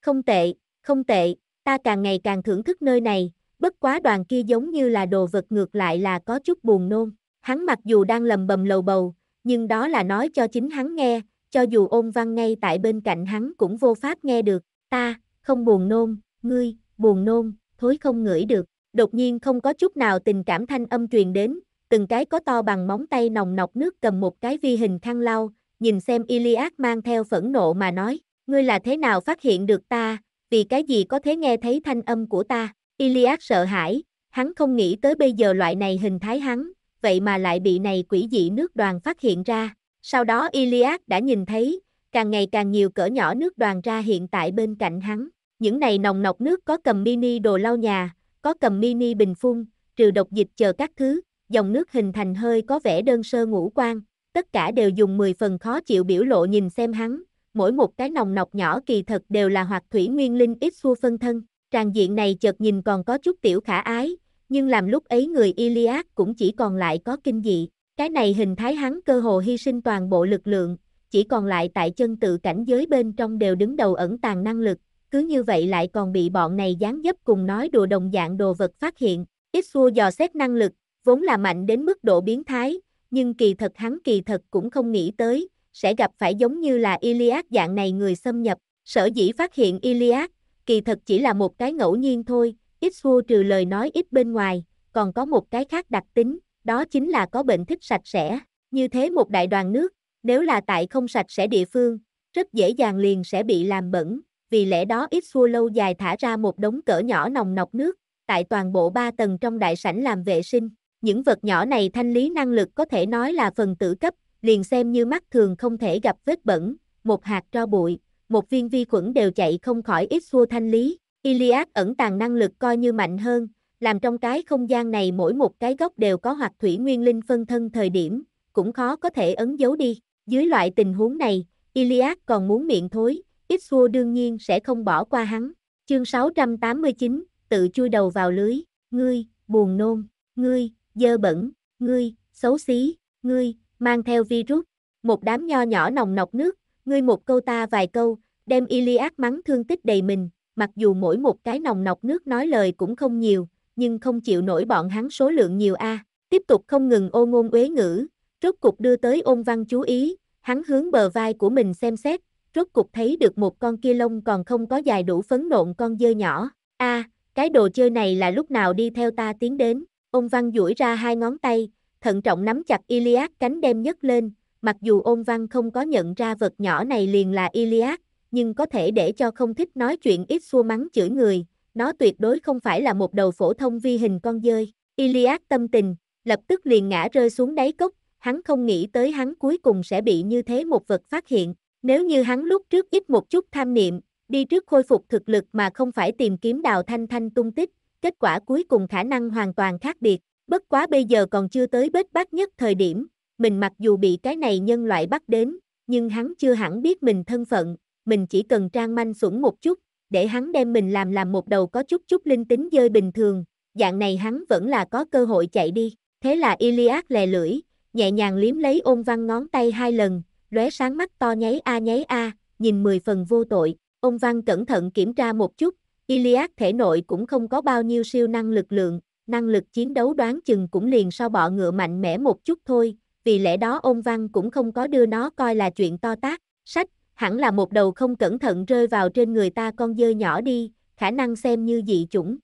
Không tệ, không tệ, ta càng ngày càng thưởng thức nơi này, Bất quá đoàn kia giống như là đồ vật ngược lại là có chút buồn nôn. Hắn mặc dù đang lầm bầm lầu bầu, nhưng đó là nói cho chính hắn nghe, cho dù ôn văn ngay tại bên cạnh hắn cũng vô pháp nghe được. Ta, không buồn nôn, ngươi, buồn nôn, thối không ngửi được. Đột nhiên không có chút nào tình cảm thanh âm truyền đến, từng cái có to bằng móng tay nồng nọc nước cầm một cái vi hình khăn lau, nhìn xem Iliad mang theo phẫn nộ mà nói, ngươi là thế nào phát hiện được ta, vì cái gì có thể nghe thấy thanh âm của ta, Iliad sợ hãi, hắn không nghĩ tới bây giờ loại này hình thái hắn, vậy mà lại bị này quỷ dị nước đoàn phát hiện ra. Sau đó Iliad đã nhìn thấy, càng ngày càng nhiều cỡ nhỏ nước đoàn ra hiện tại bên cạnh hắn. Những này nồng nọc nước có cầm mini đồ lau nhà, có cầm mini bình phun, trừ độc dịch chờ các thứ, dòng nước hình thành hơi có vẻ đơn sơ ngũ quan, tất cả đều dùng 10 phần khó chịu biểu lộ nhìn xem hắn, mỗi một cái nồng nọc nhỏ kỳ thật đều là hoạt thủy nguyên linh ít xua phân thân. Tràng diện này chợt nhìn còn có chút tiểu khả ái, nhưng làm lúc ấy người Iliad cũng chỉ còn lại có kinh dị. Cái này hình thái hắn cơ hồ hy sinh toàn bộ lực lượng, chỉ còn lại tại chân tự cảnh giới bên trong đều đứng đầu ẩn tàng năng lực, cứ như vậy lại còn bị bọn này gián dấp cùng nói đùa đồng dạng đồ vật phát hiện. Ít xua dò xét năng lực, vốn là mạnh đến mức độ biến thái, nhưng kỳ thật hắn kỳ thật cũng không nghĩ tới, sẽ gặp phải giống như là Iliad dạng này người xâm nhập. Sở dĩ phát hiện Iliad, kỳ thật chỉ là một cái ngẫu nhiên thôi, Xu trừ lời nói ít bên ngoài, còn có một cái khác đặc tính, đó chính là có bệnh thích sạch sẽ, như thế một đại đoàn nước, nếu là tại không sạch sẽ địa phương, rất dễ dàng liền sẽ bị làm bẩn, vì lẽ đó Xu lâu dài thả ra một đống cỡ nhỏ nồng nọc nước, tại toàn bộ ba tầng trong đại sảnh làm vệ sinh, những vật nhỏ này thanh lý năng lực có thể nói là phần tử cấp, liền xem như mắt thường không thể gặp vết bẩn, một hạt tro bụi, một viên vi khuẩn đều chạy không khỏi ít xua thanh lý. Iliad ẩn tàng năng lực coi như mạnh hơn, làm trong cái không gian này mỗi một cái góc đều có hoạt thủy nguyên linh phân thân thời điểm, cũng khó có thể ấn dấu đi. Dưới loại tình huống này, Iliad còn muốn miệng thối, ít xua đương nhiên sẽ không bỏ qua hắn. Chương 689, tự chui đầu vào lưới, ngươi, buồn nôn, ngươi, dơ bẩn, ngươi, xấu xí, ngươi, mang theo virus. Một đám nho nhỏ nồng nọc nước, ngươi một câu ta vài câu, đem Iliad mắng thương tích đầy mình, mặc dù mỗi một cái nòng nọc nước nói lời cũng không nhiều, nhưng không chịu nổi bọn hắn số lượng nhiều a. Tiếp tục không ngừng ô ngôn uế ngữ, rốt cục đưa tới ôn văn chú ý, hắn hướng bờ vai của mình xem xét, rốt cục thấy được một con kia lông còn không có dài đủ phấn nộn con dơ nhỏ. A, cái đồ chơi này là lúc nào đi theo ta tiến đến, ôn văn duỗi ra hai ngón tay, thận trọng nắm chặt Iliad cánh đem nhấc lên, mặc dù ôn văn không có nhận ra vật nhỏ này liền là Iliad, nhưng có thể để cho không thích nói chuyện ít xua mắng chửi người, nó tuyệt đối không phải là một đầu phổ thông vi hình con dơi. Iliad tâm tình, lập tức liền ngã rơi xuống đáy cốc, hắn không nghĩ tới hắn cuối cùng sẽ bị như thế một vật phát hiện, nếu như hắn lúc trước ít một chút tham niệm, đi trước khôi phục thực lực mà không phải tìm kiếm đào thanh thanh tung tích, kết quả cuối cùng khả năng hoàn toàn khác biệt, bất quá bây giờ còn chưa tới bết bát nhất thời điểm, mình mặc dù bị cái này nhân loại bắt đến, nhưng hắn chưa hẳn biết mình thân phận, mình chỉ cần trang manh sủng một chút, để hắn đem mình làm làm một đầu có chút chút linh tính dơi bình thường, dạng này hắn vẫn là có cơ hội chạy đi. Thế là Iliad lè lưỡi, nhẹ nhàng liếm lấy ôn văn ngón tay hai lần, lóe sáng mắt to nháy a nháy a, nhìn mười phần vô tội, ôn văn cẩn thận kiểm tra một chút, Iliad thể nội cũng không có bao nhiêu siêu năng lực lượng, năng lực chiến đấu đoán chừng cũng liền so bọ ngựa mạnh mẽ một chút thôi, vì lẽ đó ông Văn cũng không có đưa nó coi là chuyện to tác, sách, hẳn là một đầu không cẩn thận rơi vào trên người ta con dơi nhỏ đi, khả năng xem như dị chủng.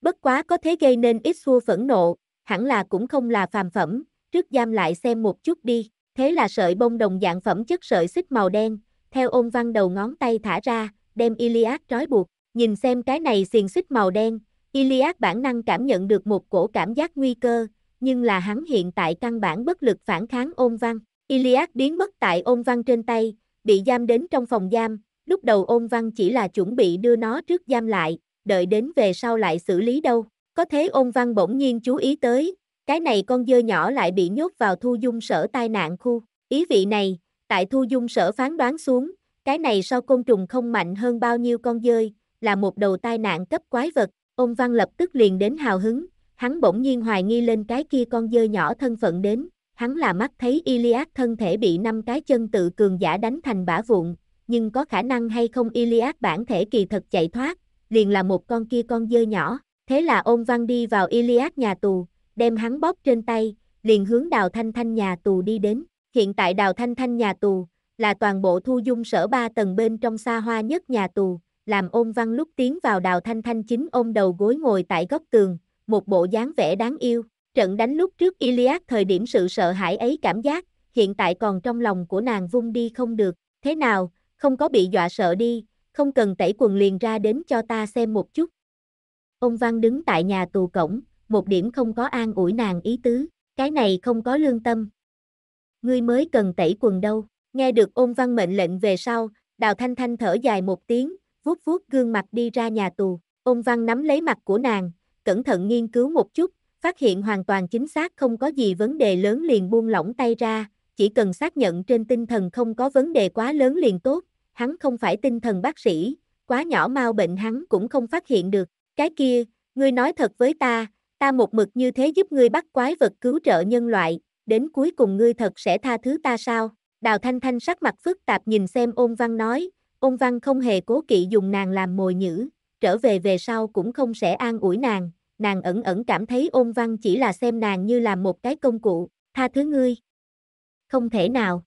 Bất quá có thế gây nên ít xua phẫn nộ, hẳn là cũng không là phàm phẩm, trước giam lại xem một chút đi, thế là sợi bông đồng dạng phẩm chất sợi xích màu đen, theo ông Văn đầu ngón tay thả ra, đem Iliad trói buộc, nhìn xem cái này xiềng xích màu đen, Iliad bản năng cảm nhận được một cổ cảm giác nguy cơ, nhưng là hắn hiện tại căn bản bất lực phản kháng ôn văn. Iliad biến mất tại ôn văn trên tay, bị giam đến trong phòng giam, lúc đầu ôn văn chỉ là chuẩn bị đưa nó trước giam lại, đợi đến về sau lại xử lý đâu. Có thế ôn văn bỗng nhiên chú ý tới, cái này con dơ nhỏ lại bị nhốt vào thu dung sở tai nạn khu. Ý vị này, tại thu dung sở phán đoán xuống, cái này sau côn trùng không mạnh hơn bao nhiêu con dơi, là một đầu tai nạn cấp quái vật. Ôn văn lập tức liền đến hào hứng, hắn bỗng nhiên hoài nghi lên cái kia con dơ nhỏ thân phận đến, hắn là mắt thấy Iliad thân thể bị năm cái chân tự cường giả đánh thành bã vụn, nhưng có khả năng hay không Iliad bản thể kỳ thật chạy thoát, liền là một con kia con dơ nhỏ, thế là ôn văn đi vào Iliad nhà tù, đem hắn bóp trên tay, liền hướng đào thanh thanh nhà tù đi đến, hiện tại đào thanh thanh nhà tù, là toàn bộ thu dung sở ba tầng bên trong xa hoa nhất nhà tù, làm ôn văn lúc tiến vào đào thanh thanh chính ôm đầu gối ngồi tại góc tường, một bộ dáng vẻ đáng yêu. Trận đánh lúc trước Iliad thời điểm sự sợ hãi ấy cảm giác, hiện tại còn trong lòng của nàng vung đi không được. Thế nào, không có bị dọa sợ đi, không cần tẩy quần liền ra đến cho ta xem một chút. Ông Văn đứng tại nhà tù cổng, một điểm không có an ủi nàng ý tứ, cái này không có lương tâm. Ngươi mới cần tẩy quần đâu, nghe được ôn văn mệnh lệnh về sau, đào thanh thanh thở dài một tiếng, vuốt vuốt gương mặt đi ra nhà tù, Ông văn nắm lấy mặt của nàng, cẩn thận nghiên cứu một chút, phát hiện hoàn toàn chính xác không có gì vấn đề lớn liền buông lỏng tay ra, chỉ cần xác nhận trên tinh thần không có vấn đề quá lớn liền tốt, hắn không phải tinh thần bác sĩ, quá nhỏ mau bệnh hắn cũng không phát hiện được, cái kia, ngươi nói thật với ta, ta một mực như thế giúp ngươi bắt quái vật cứu trợ nhân loại, đến cuối cùng ngươi thật sẽ tha thứ ta sao? Đào Thanh Thanh sắc mặt phức tạp nhìn xem ôn văn nói, ôn văn không hề cố kỵ dùng nàng làm mồi nhữ, trở về về sau cũng không sẽ an ủi nàng, nàng ẩn ẩn cảm thấy ôn văn chỉ là xem nàng như là một cái công cụ, tha thứ ngươi. Không thể nào.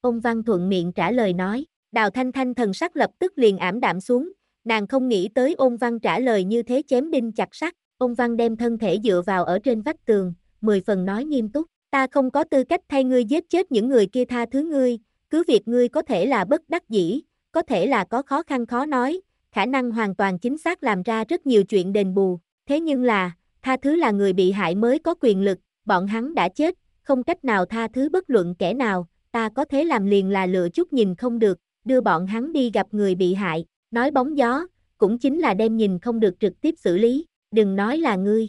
Ôn văn thuận miệng trả lời nói, đào thanh thanh thần sắc lập tức liền ảm đạm xuống, nàng không nghĩ tới ôn văn trả lời như thế chém đinh chặt sắt, ôn văn đem thân thể dựa vào ở trên vách tường, mười phần nói nghiêm túc, ta không có tư cách thay ngươi giết chết những người kia tha thứ ngươi, cứ việc ngươi có thể là bất đắc dĩ, có thể là có khó khăn khó nói, khả năng hoàn toàn chính xác làm ra rất nhiều chuyện đền bù, thế nhưng là, tha thứ là người bị hại mới có quyền lực, bọn hắn đã chết, không cách nào tha thứ bất luận kẻ nào, ta có thể làm liền là lựa chút nhìn không được, đưa bọn hắn đi gặp người bị hại, nói bóng gió, cũng chính là đem nhìn không được trực tiếp xử lý, đừng nói là ngươi.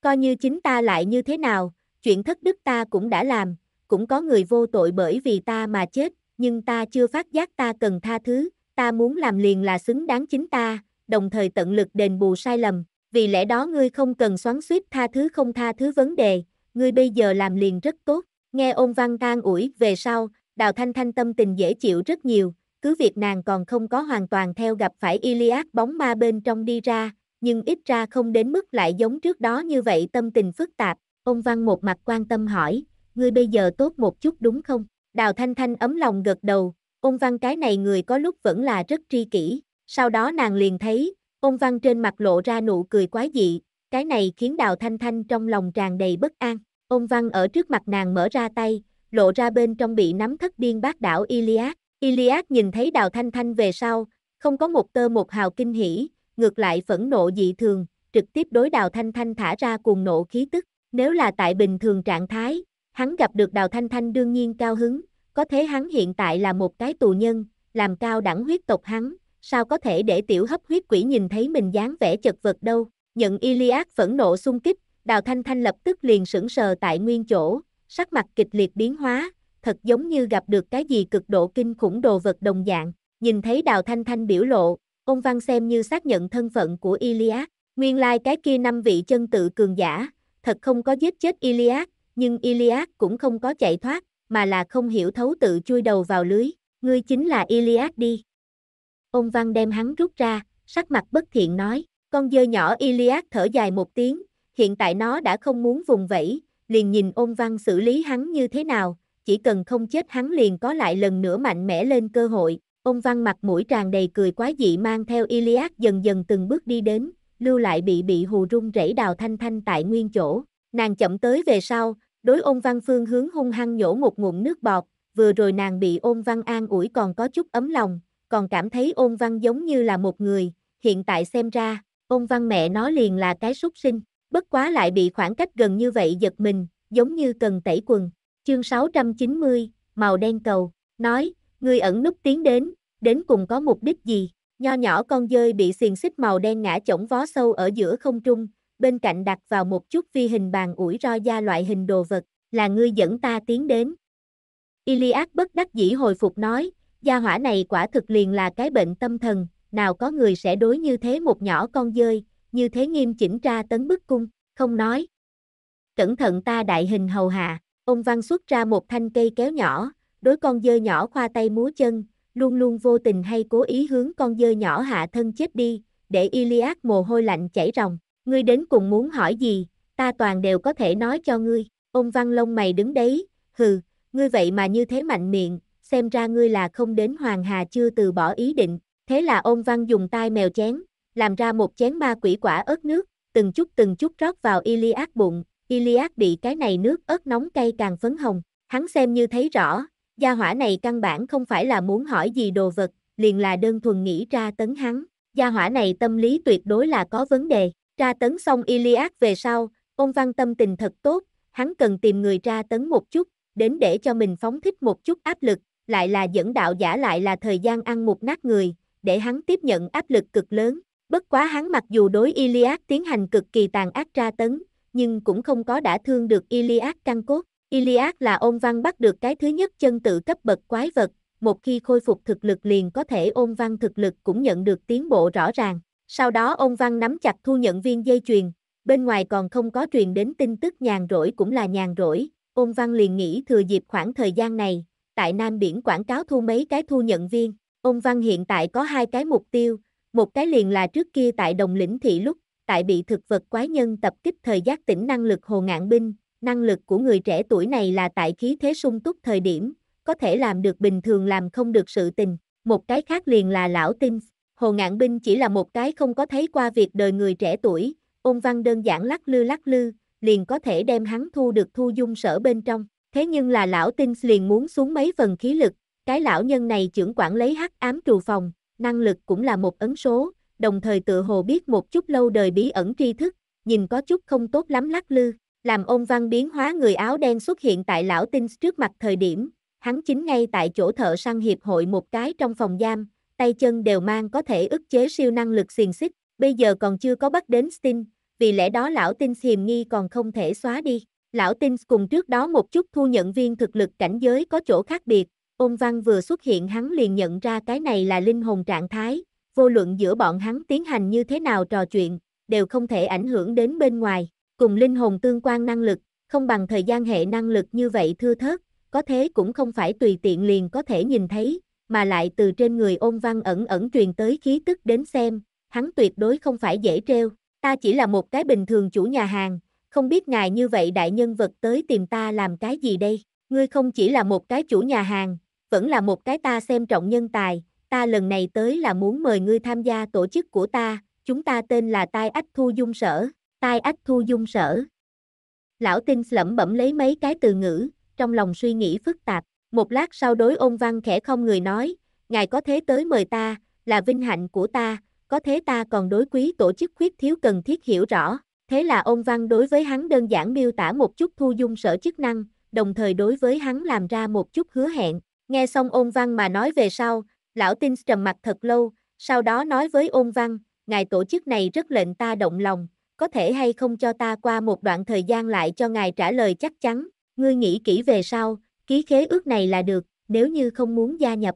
Coi như chính ta lại như thế nào, chuyện thất đức ta cũng đã làm, cũng có người vô tội bởi vì ta mà chết, nhưng ta chưa phát giác ta cần tha thứ, ta muốn làm liền là xứng đáng chính ta, đồng thời tận lực đền bù sai lầm, vì lẽ đó ngươi không cần xoắn suýt tha thứ không tha thứ vấn đề, ngươi bây giờ làm liền rất tốt, nghe ôn văn than ủi về sau, đào thanh thanh tâm tình dễ chịu rất nhiều, cứ việc nàng còn không có hoàn toàn theo gặp phải Iliad bóng ma bên trong đi ra, nhưng ít ra không đến mức lại giống trước đó như vậy tâm tình phức tạp, ôn văn một mặt quan tâm hỏi, ngươi bây giờ tốt một chút đúng không? Đào Thanh Thanh ấm lòng gật đầu, Ôn văn cái này người có lúc vẫn là rất tri kỷ, sau đó nàng liền thấy, ôn văn trên mặt lộ ra nụ cười quái dị, cái này khiến đào thanh thanh trong lòng tràn đầy bất an. Ôn văn ở trước mặt nàng mở ra tay, lộ ra bên trong bị nắm thất điên bác đảo Iliad. Iliad nhìn thấy đào thanh thanh về sau, không có một tơ một hào kinh hỉ, ngược lại phẫn nộ dị thường, trực tiếp đối đào thanh thanh thả ra cuồng nộ khí tức. Nếu là tại bình thường trạng thái, hắn gặp được đào thanh thanh đương nhiên cao hứng, có thế hắn hiện tại là một cái tù nhân, làm cao đẳng huyết tộc hắn, sao có thể để tiểu hấp huyết quỷ nhìn thấy mình dáng vẻ chật vật đâu. Nhận Iliad phẫn nộ xung kích, Đào Thanh Thanh lập tức liền sững sờ tại nguyên chỗ, sắc mặt kịch liệt biến hóa, thật giống như gặp được cái gì cực độ kinh khủng đồ vật đồng dạng. Nhìn thấy Đào Thanh Thanh biểu lộ, ông Văn xem như xác nhận thân phận của Iliad. Nguyên lai like cái kia năm vị chân tự cường giả, thật không có giết chết Iliad, nhưng Iliad cũng không có chạy thoát, mà là không hiểu thấu tự chui đầu vào lưới, ngươi chính là Iliad đi. Ông Văn đem hắn rút ra, sắc mặt bất thiện nói, con dơ nhỏ Iliad thở dài một tiếng, hiện tại nó đã không muốn vùng vẫy, liền nhìn ông văn xử lý hắn như thế nào, chỉ cần không chết hắn liền có lại lần nữa mạnh mẽ lên cơ hội. Ông văn mặt mũi tràn đầy cười quá dị mang theo Iliad dần dần từng bước đi đến, lưu lại bị bị hù rung rẩy đào thanh thanh tại nguyên chỗ. Nàng chậm tới về sau, Đối ôn văn phương hướng hung hăng nhổ một ngụm nước bọt, vừa rồi nàng bị ôn văn an ủi còn có chút ấm lòng, còn cảm thấy ôn văn giống như là một người, hiện tại xem ra, ôn văn mẹ nó liền là cái súc sinh, bất quá lại bị khoảng cách gần như vậy giật mình, giống như cần tẩy quần. Chương 690, màu đen cầu, nói, người ẩn núp tiến đến, đến cùng có mục đích gì? Nho nhỏ con dơi bị xiềng xích màu đen ngã chổng vó sâu ở giữa không trung, bên cạnh đặt vào một chút vi hình bàn ủi ro da loại hình đồ vật, là ngươi dẫn ta tiến đến. Iliad bất đắc dĩ hồi phục nói, gia hỏa này quả thực liền là cái bệnh tâm thần, nào có người sẽ đối như thế một nhỏ con dơi, như thế nghiêm chỉnh tra tấn bức cung, không nói. Cẩn thận ta đại hình hầu hạ, ông Văn xuất ra một thanh cây kéo nhỏ, đối con dơi nhỏ khoa tay múa chân, luôn luôn vô tình hay cố ý hướng con dơi nhỏ hạ thân chết đi, để Iliad mồ hôi lạnh chảy ròng. Ngươi đến cùng muốn hỏi gì, ta toàn đều có thể nói cho ngươi. Ông Văn Long mày đứng đấy, hừ, ngươi vậy mà như thế mạnh miệng, xem ra ngươi là không đến Hoàng Hà chưa từ bỏ ý định. Thế là ông Văn dùng tay mèo chén, làm ra một chén ma quỷ quả ớt nước, từng chút từng chút rót vào Iliad bụng, Iliad bị cái này nước ớt nóng cay càng phấn hồng, hắn xem như thấy rõ, gia hỏa này căn bản không phải là muốn hỏi gì đồ vật, liền là đơn thuần nghĩ ra tấn hắn, gia hỏa này tâm lý tuyệt đối là có vấn đề, tra tấn xong Iliad về sau, ông Văn tâm tình thật tốt, hắn cần tìm người tra tấn một chút, đến để cho mình phóng thích một chút áp lực, lại là dẫn đạo giả lại là thời gian ăn một nát người, để hắn tiếp nhận áp lực cực lớn. Bất quá hắn mặc dù đối Iliad tiến hành cực kỳ tàn ác tra tấn, nhưng cũng không có đã thương được Iliad căng cốt. Iliad là ôn văn bắt được cái thứ nhất chân tự cấp bậc quái vật, một khi khôi phục thực lực liền có thể ôn văn thực lực cũng nhận được tiến bộ rõ ràng. Sau đó ông Văn nắm chặt thu nhận viên dây chuyền, bên ngoài còn không có truyền đến tin tức nhàn rỗi cũng là nhàn rỗi, ông Văn liền nghĩ thừa dịp khoảng thời gian này, tại Nam Biển quảng cáo thu mấy cái thu nhận viên. Ông Văn hiện tại có hai cái mục tiêu, một cái liền là trước kia tại Đồng Lĩnh Thị lúc, tại bị thực vật quái nhân tập kích thời giác tỉnh năng lực Hồ Ngạn Binh, năng lực của người trẻ tuổi này là tại khí thế sung túc thời điểm, có thể làm được bình thường làm không được sự tình. Một cái khác liền là lão Tim, Hồ Ngạn Binh chỉ là một cái không có thấy qua việc đời người trẻ tuổi, ôn văn đơn giản lắc lư lắc lư, liền có thể đem hắn thu được thu dung sở bên trong. Thế nhưng là lão tinh liền muốn xuống mấy phần khí lực, cái lão nhân này trưởng quản lấy hắc ám trù phòng, năng lực cũng là một ấn số, đồng thời tự hồ biết một chút lâu đời bí ẩn tri thức, nhìn có chút không tốt lắm lắc lư, làm Ôn văn biến hóa người áo đen xuất hiện tại lão tinh trước mặt thời điểm, hắn chính ngay tại chỗ thợ săn hiệp hội một cái trong phòng giam, tay chân đều mang có thể ức chế siêu năng lực xiềng xích, bây giờ còn chưa có bắt đến Sting, vì lẽ đó lão Tinh hiềm nghi còn không thể xóa đi. Lão Tinh cùng trước đó một chút thu nhận viên thực lực cảnh giới có chỗ khác biệt, ôn văn vừa xuất hiện hắn liền nhận ra cái này là linh hồn trạng thái, vô luận giữa bọn hắn tiến hành như thế nào trò chuyện, đều không thể ảnh hưởng đến bên ngoài, cùng linh hồn tương quan năng lực, không bằng thời gian hệ năng lực như vậy thưa thớt, có thế cũng không phải tùy tiện liền có thể nhìn thấy, mà lại từ trên người ôn văn ẩn ẩn truyền tới khí tức đến xem, hắn tuyệt đối không phải dễ treo, ta chỉ là một cái bình thường chủ nhà hàng, không biết ngài như vậy đại nhân vật tới tìm ta làm cái gì đây, ngươi không chỉ là một cái chủ nhà hàng, vẫn là một cái ta xem trọng nhân tài, ta lần này tới là muốn mời ngươi tham gia tổ chức của ta, chúng ta tên là Tai Ách Thu Dung Sở, Tai Ách Thu Dung Sở. Lão Tinh lẩm bẩm lấy mấy cái từ ngữ, trong lòng suy nghĩ phức tạp, một lát sau đối ôn văn khẽ không người nói, ngài có thế tới mời ta, là vinh hạnh của ta, có thế ta còn đối quý tổ chức khuyết thiếu cần thiết hiểu rõ. Thế là ôn văn đối với hắn đơn giản miêu tả một chút thu dung sở chức năng, đồng thời đối với hắn làm ra một chút hứa hẹn. Nghe xong ôn văn mà nói về sau, lão tin trầm mặt thật lâu, sau đó nói với ôn văn, ngài tổ chức này rất lệnh ta động lòng, có thể hay không cho ta qua một đoạn thời gian lại cho ngài trả lời chắc chắn, ngươi nghĩ kỹ về sau, ký khế ước này là được, nếu như không muốn gia nhập.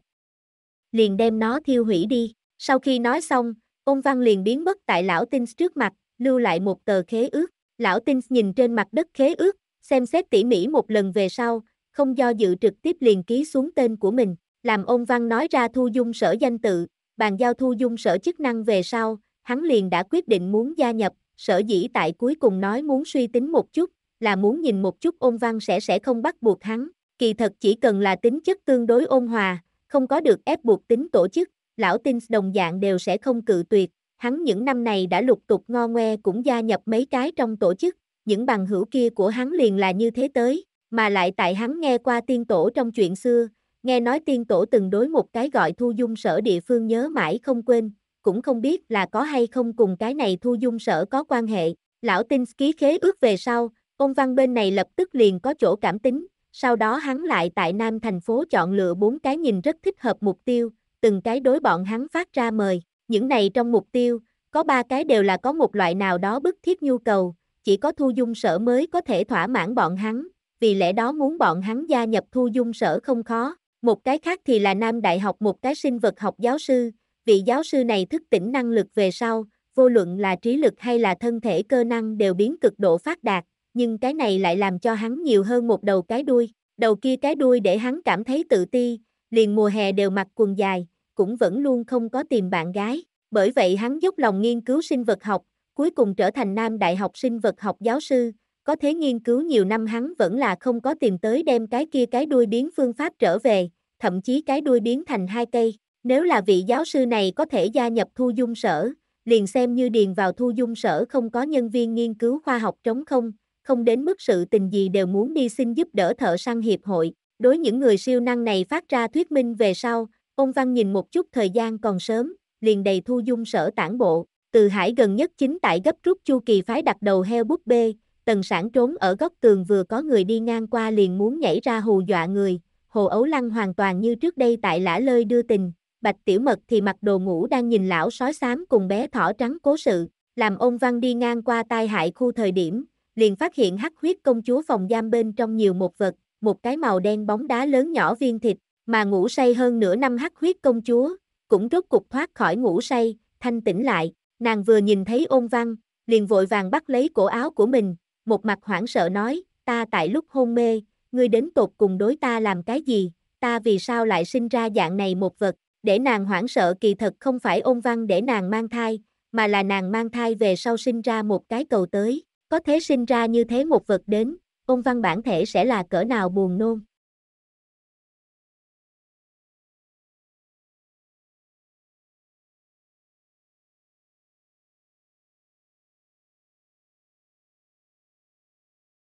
Liền đem nó thiêu hủy đi. Sau khi nói xong, ông Văn liền biến mất tại lão tinh trước mặt, lưu lại một tờ khế ước. Lão tinh nhìn trên mặt đất khế ước, xem xét tỉ mỉ một lần về sau, không do dự trực tiếp liền ký xuống tên của mình. Làm ông Văn nói ra thu dung sở danh tự, bàn giao thu dung sở chức năng về sau, hắn liền đã quyết định muốn gia nhập, sở dĩ tại cuối cùng nói muốn suy tính một chút, là muốn nhìn một chút ông văn sẽ sẽ không bắt buộc hắn, Kỳ thật chỉ cần là tính chất tương đối ôn hòa, không có được ép buộc tính tổ chức, lão Tins đồng dạng đều sẽ không cự tuyệt. Hắn những năm này đã lục tục ngo ngoe cũng gia nhập mấy cái trong tổ chức, những bằng hữu kia của hắn liền là như thế tới, mà lại tại hắn nghe qua tiên tổ trong chuyện xưa, nghe nói tiên tổ từng đối một cái gọi thu dung sở địa phương nhớ mãi không quên, cũng không biết là có hay không cùng cái này thu dung sở có quan hệ. Lão Tinh ký khế ước về sau, ông Văn bên này lập tức liền có chỗ cảm tính, sau đó hắn lại tại Nam thành phố chọn lựa bốn cái nhìn rất thích hợp mục tiêu, từng cái đối bọn hắn phát ra mời. Những này trong mục tiêu, có ba cái đều là có một loại nào đó bức thiết nhu cầu, chỉ có thu dung sở mới có thể thỏa mãn bọn hắn, vì lẽ đó muốn bọn hắn gia nhập thu dung sở không khó. Một cái khác thì là Nam Đại học một cái sinh vật học giáo sư, vị giáo sư này thức tỉnh năng lực về sau, vô luận là trí lực hay là thân thể cơ năng đều biến cực độ phát đạt, nhưng cái này lại làm cho hắn nhiều hơn một đầu cái đuôi, đầu kia cái đuôi để hắn cảm thấy tự ti, liền mùa hè đều mặc quần dài, cũng vẫn luôn không có tìm bạn gái, bởi vậy hắn dốc lòng nghiên cứu sinh vật học, cuối cùng trở thành nam đại học sinh vật học giáo sư, có thế nghiên cứu nhiều năm hắn vẫn là không có tìm tới đem cái kia cái đuôi biến phương pháp trở về, thậm chí cái đuôi biến thành hai cây, nếu là vị giáo sư này có thể gia nhập thu dung sở, liền xem như điền vào thu dung sở không có nhân viên nghiên cứu khoa học trống không, không đến mức sự tình gì đều muốn đi xin giúp đỡ thợ săn hiệp hội. Đối những người siêu năng này phát ra thuyết minh về sau, ông Văn nhìn một chút thời gian còn sớm, liền đầy thu dung sở tản bộ. Từ hải gần nhất chính tại gấp rút chu kỳ phái đặt đầu heo búp bê, tần sản trốn ở góc tường vừa có người đi ngang qua liền muốn nhảy ra hù dọa người. Hồ Ấu Lăng hoàn toàn như trước đây tại lã lơi đưa tình, Bạch Tiểu Mật thì mặc đồ ngủ đang nhìn lão sói xám cùng bé thỏ trắng cố sự, làm ông Văn đi ngang qua tai hại khu thời điểm, liền phát hiện hắc huyết công chúa phòng giam bên trong nhiều một vật, một cái màu đen bóng đá lớn nhỏ viên thịt, mà ngủ say hơn nửa năm hắc huyết công chúa, cũng rốt cục thoát khỏi ngủ say, thanh tỉnh lại, nàng vừa nhìn thấy ôn văn, liền vội vàng bắt lấy cổ áo của mình, một mặt hoảng sợ nói, ta tại lúc hôn mê, ngươi đến tột cùng đối ta làm cái gì, ta vì sao lại sinh ra dạng này một vật, để nàng hoảng sợ kỳ thật không phải ôn văn để nàng mang thai, mà là nàng mang thai về sau sinh ra một cái cầu tới, có thế sinh ra như thế một vật đến, ông văn bản thể sẽ là cỡ nào buồn nôn.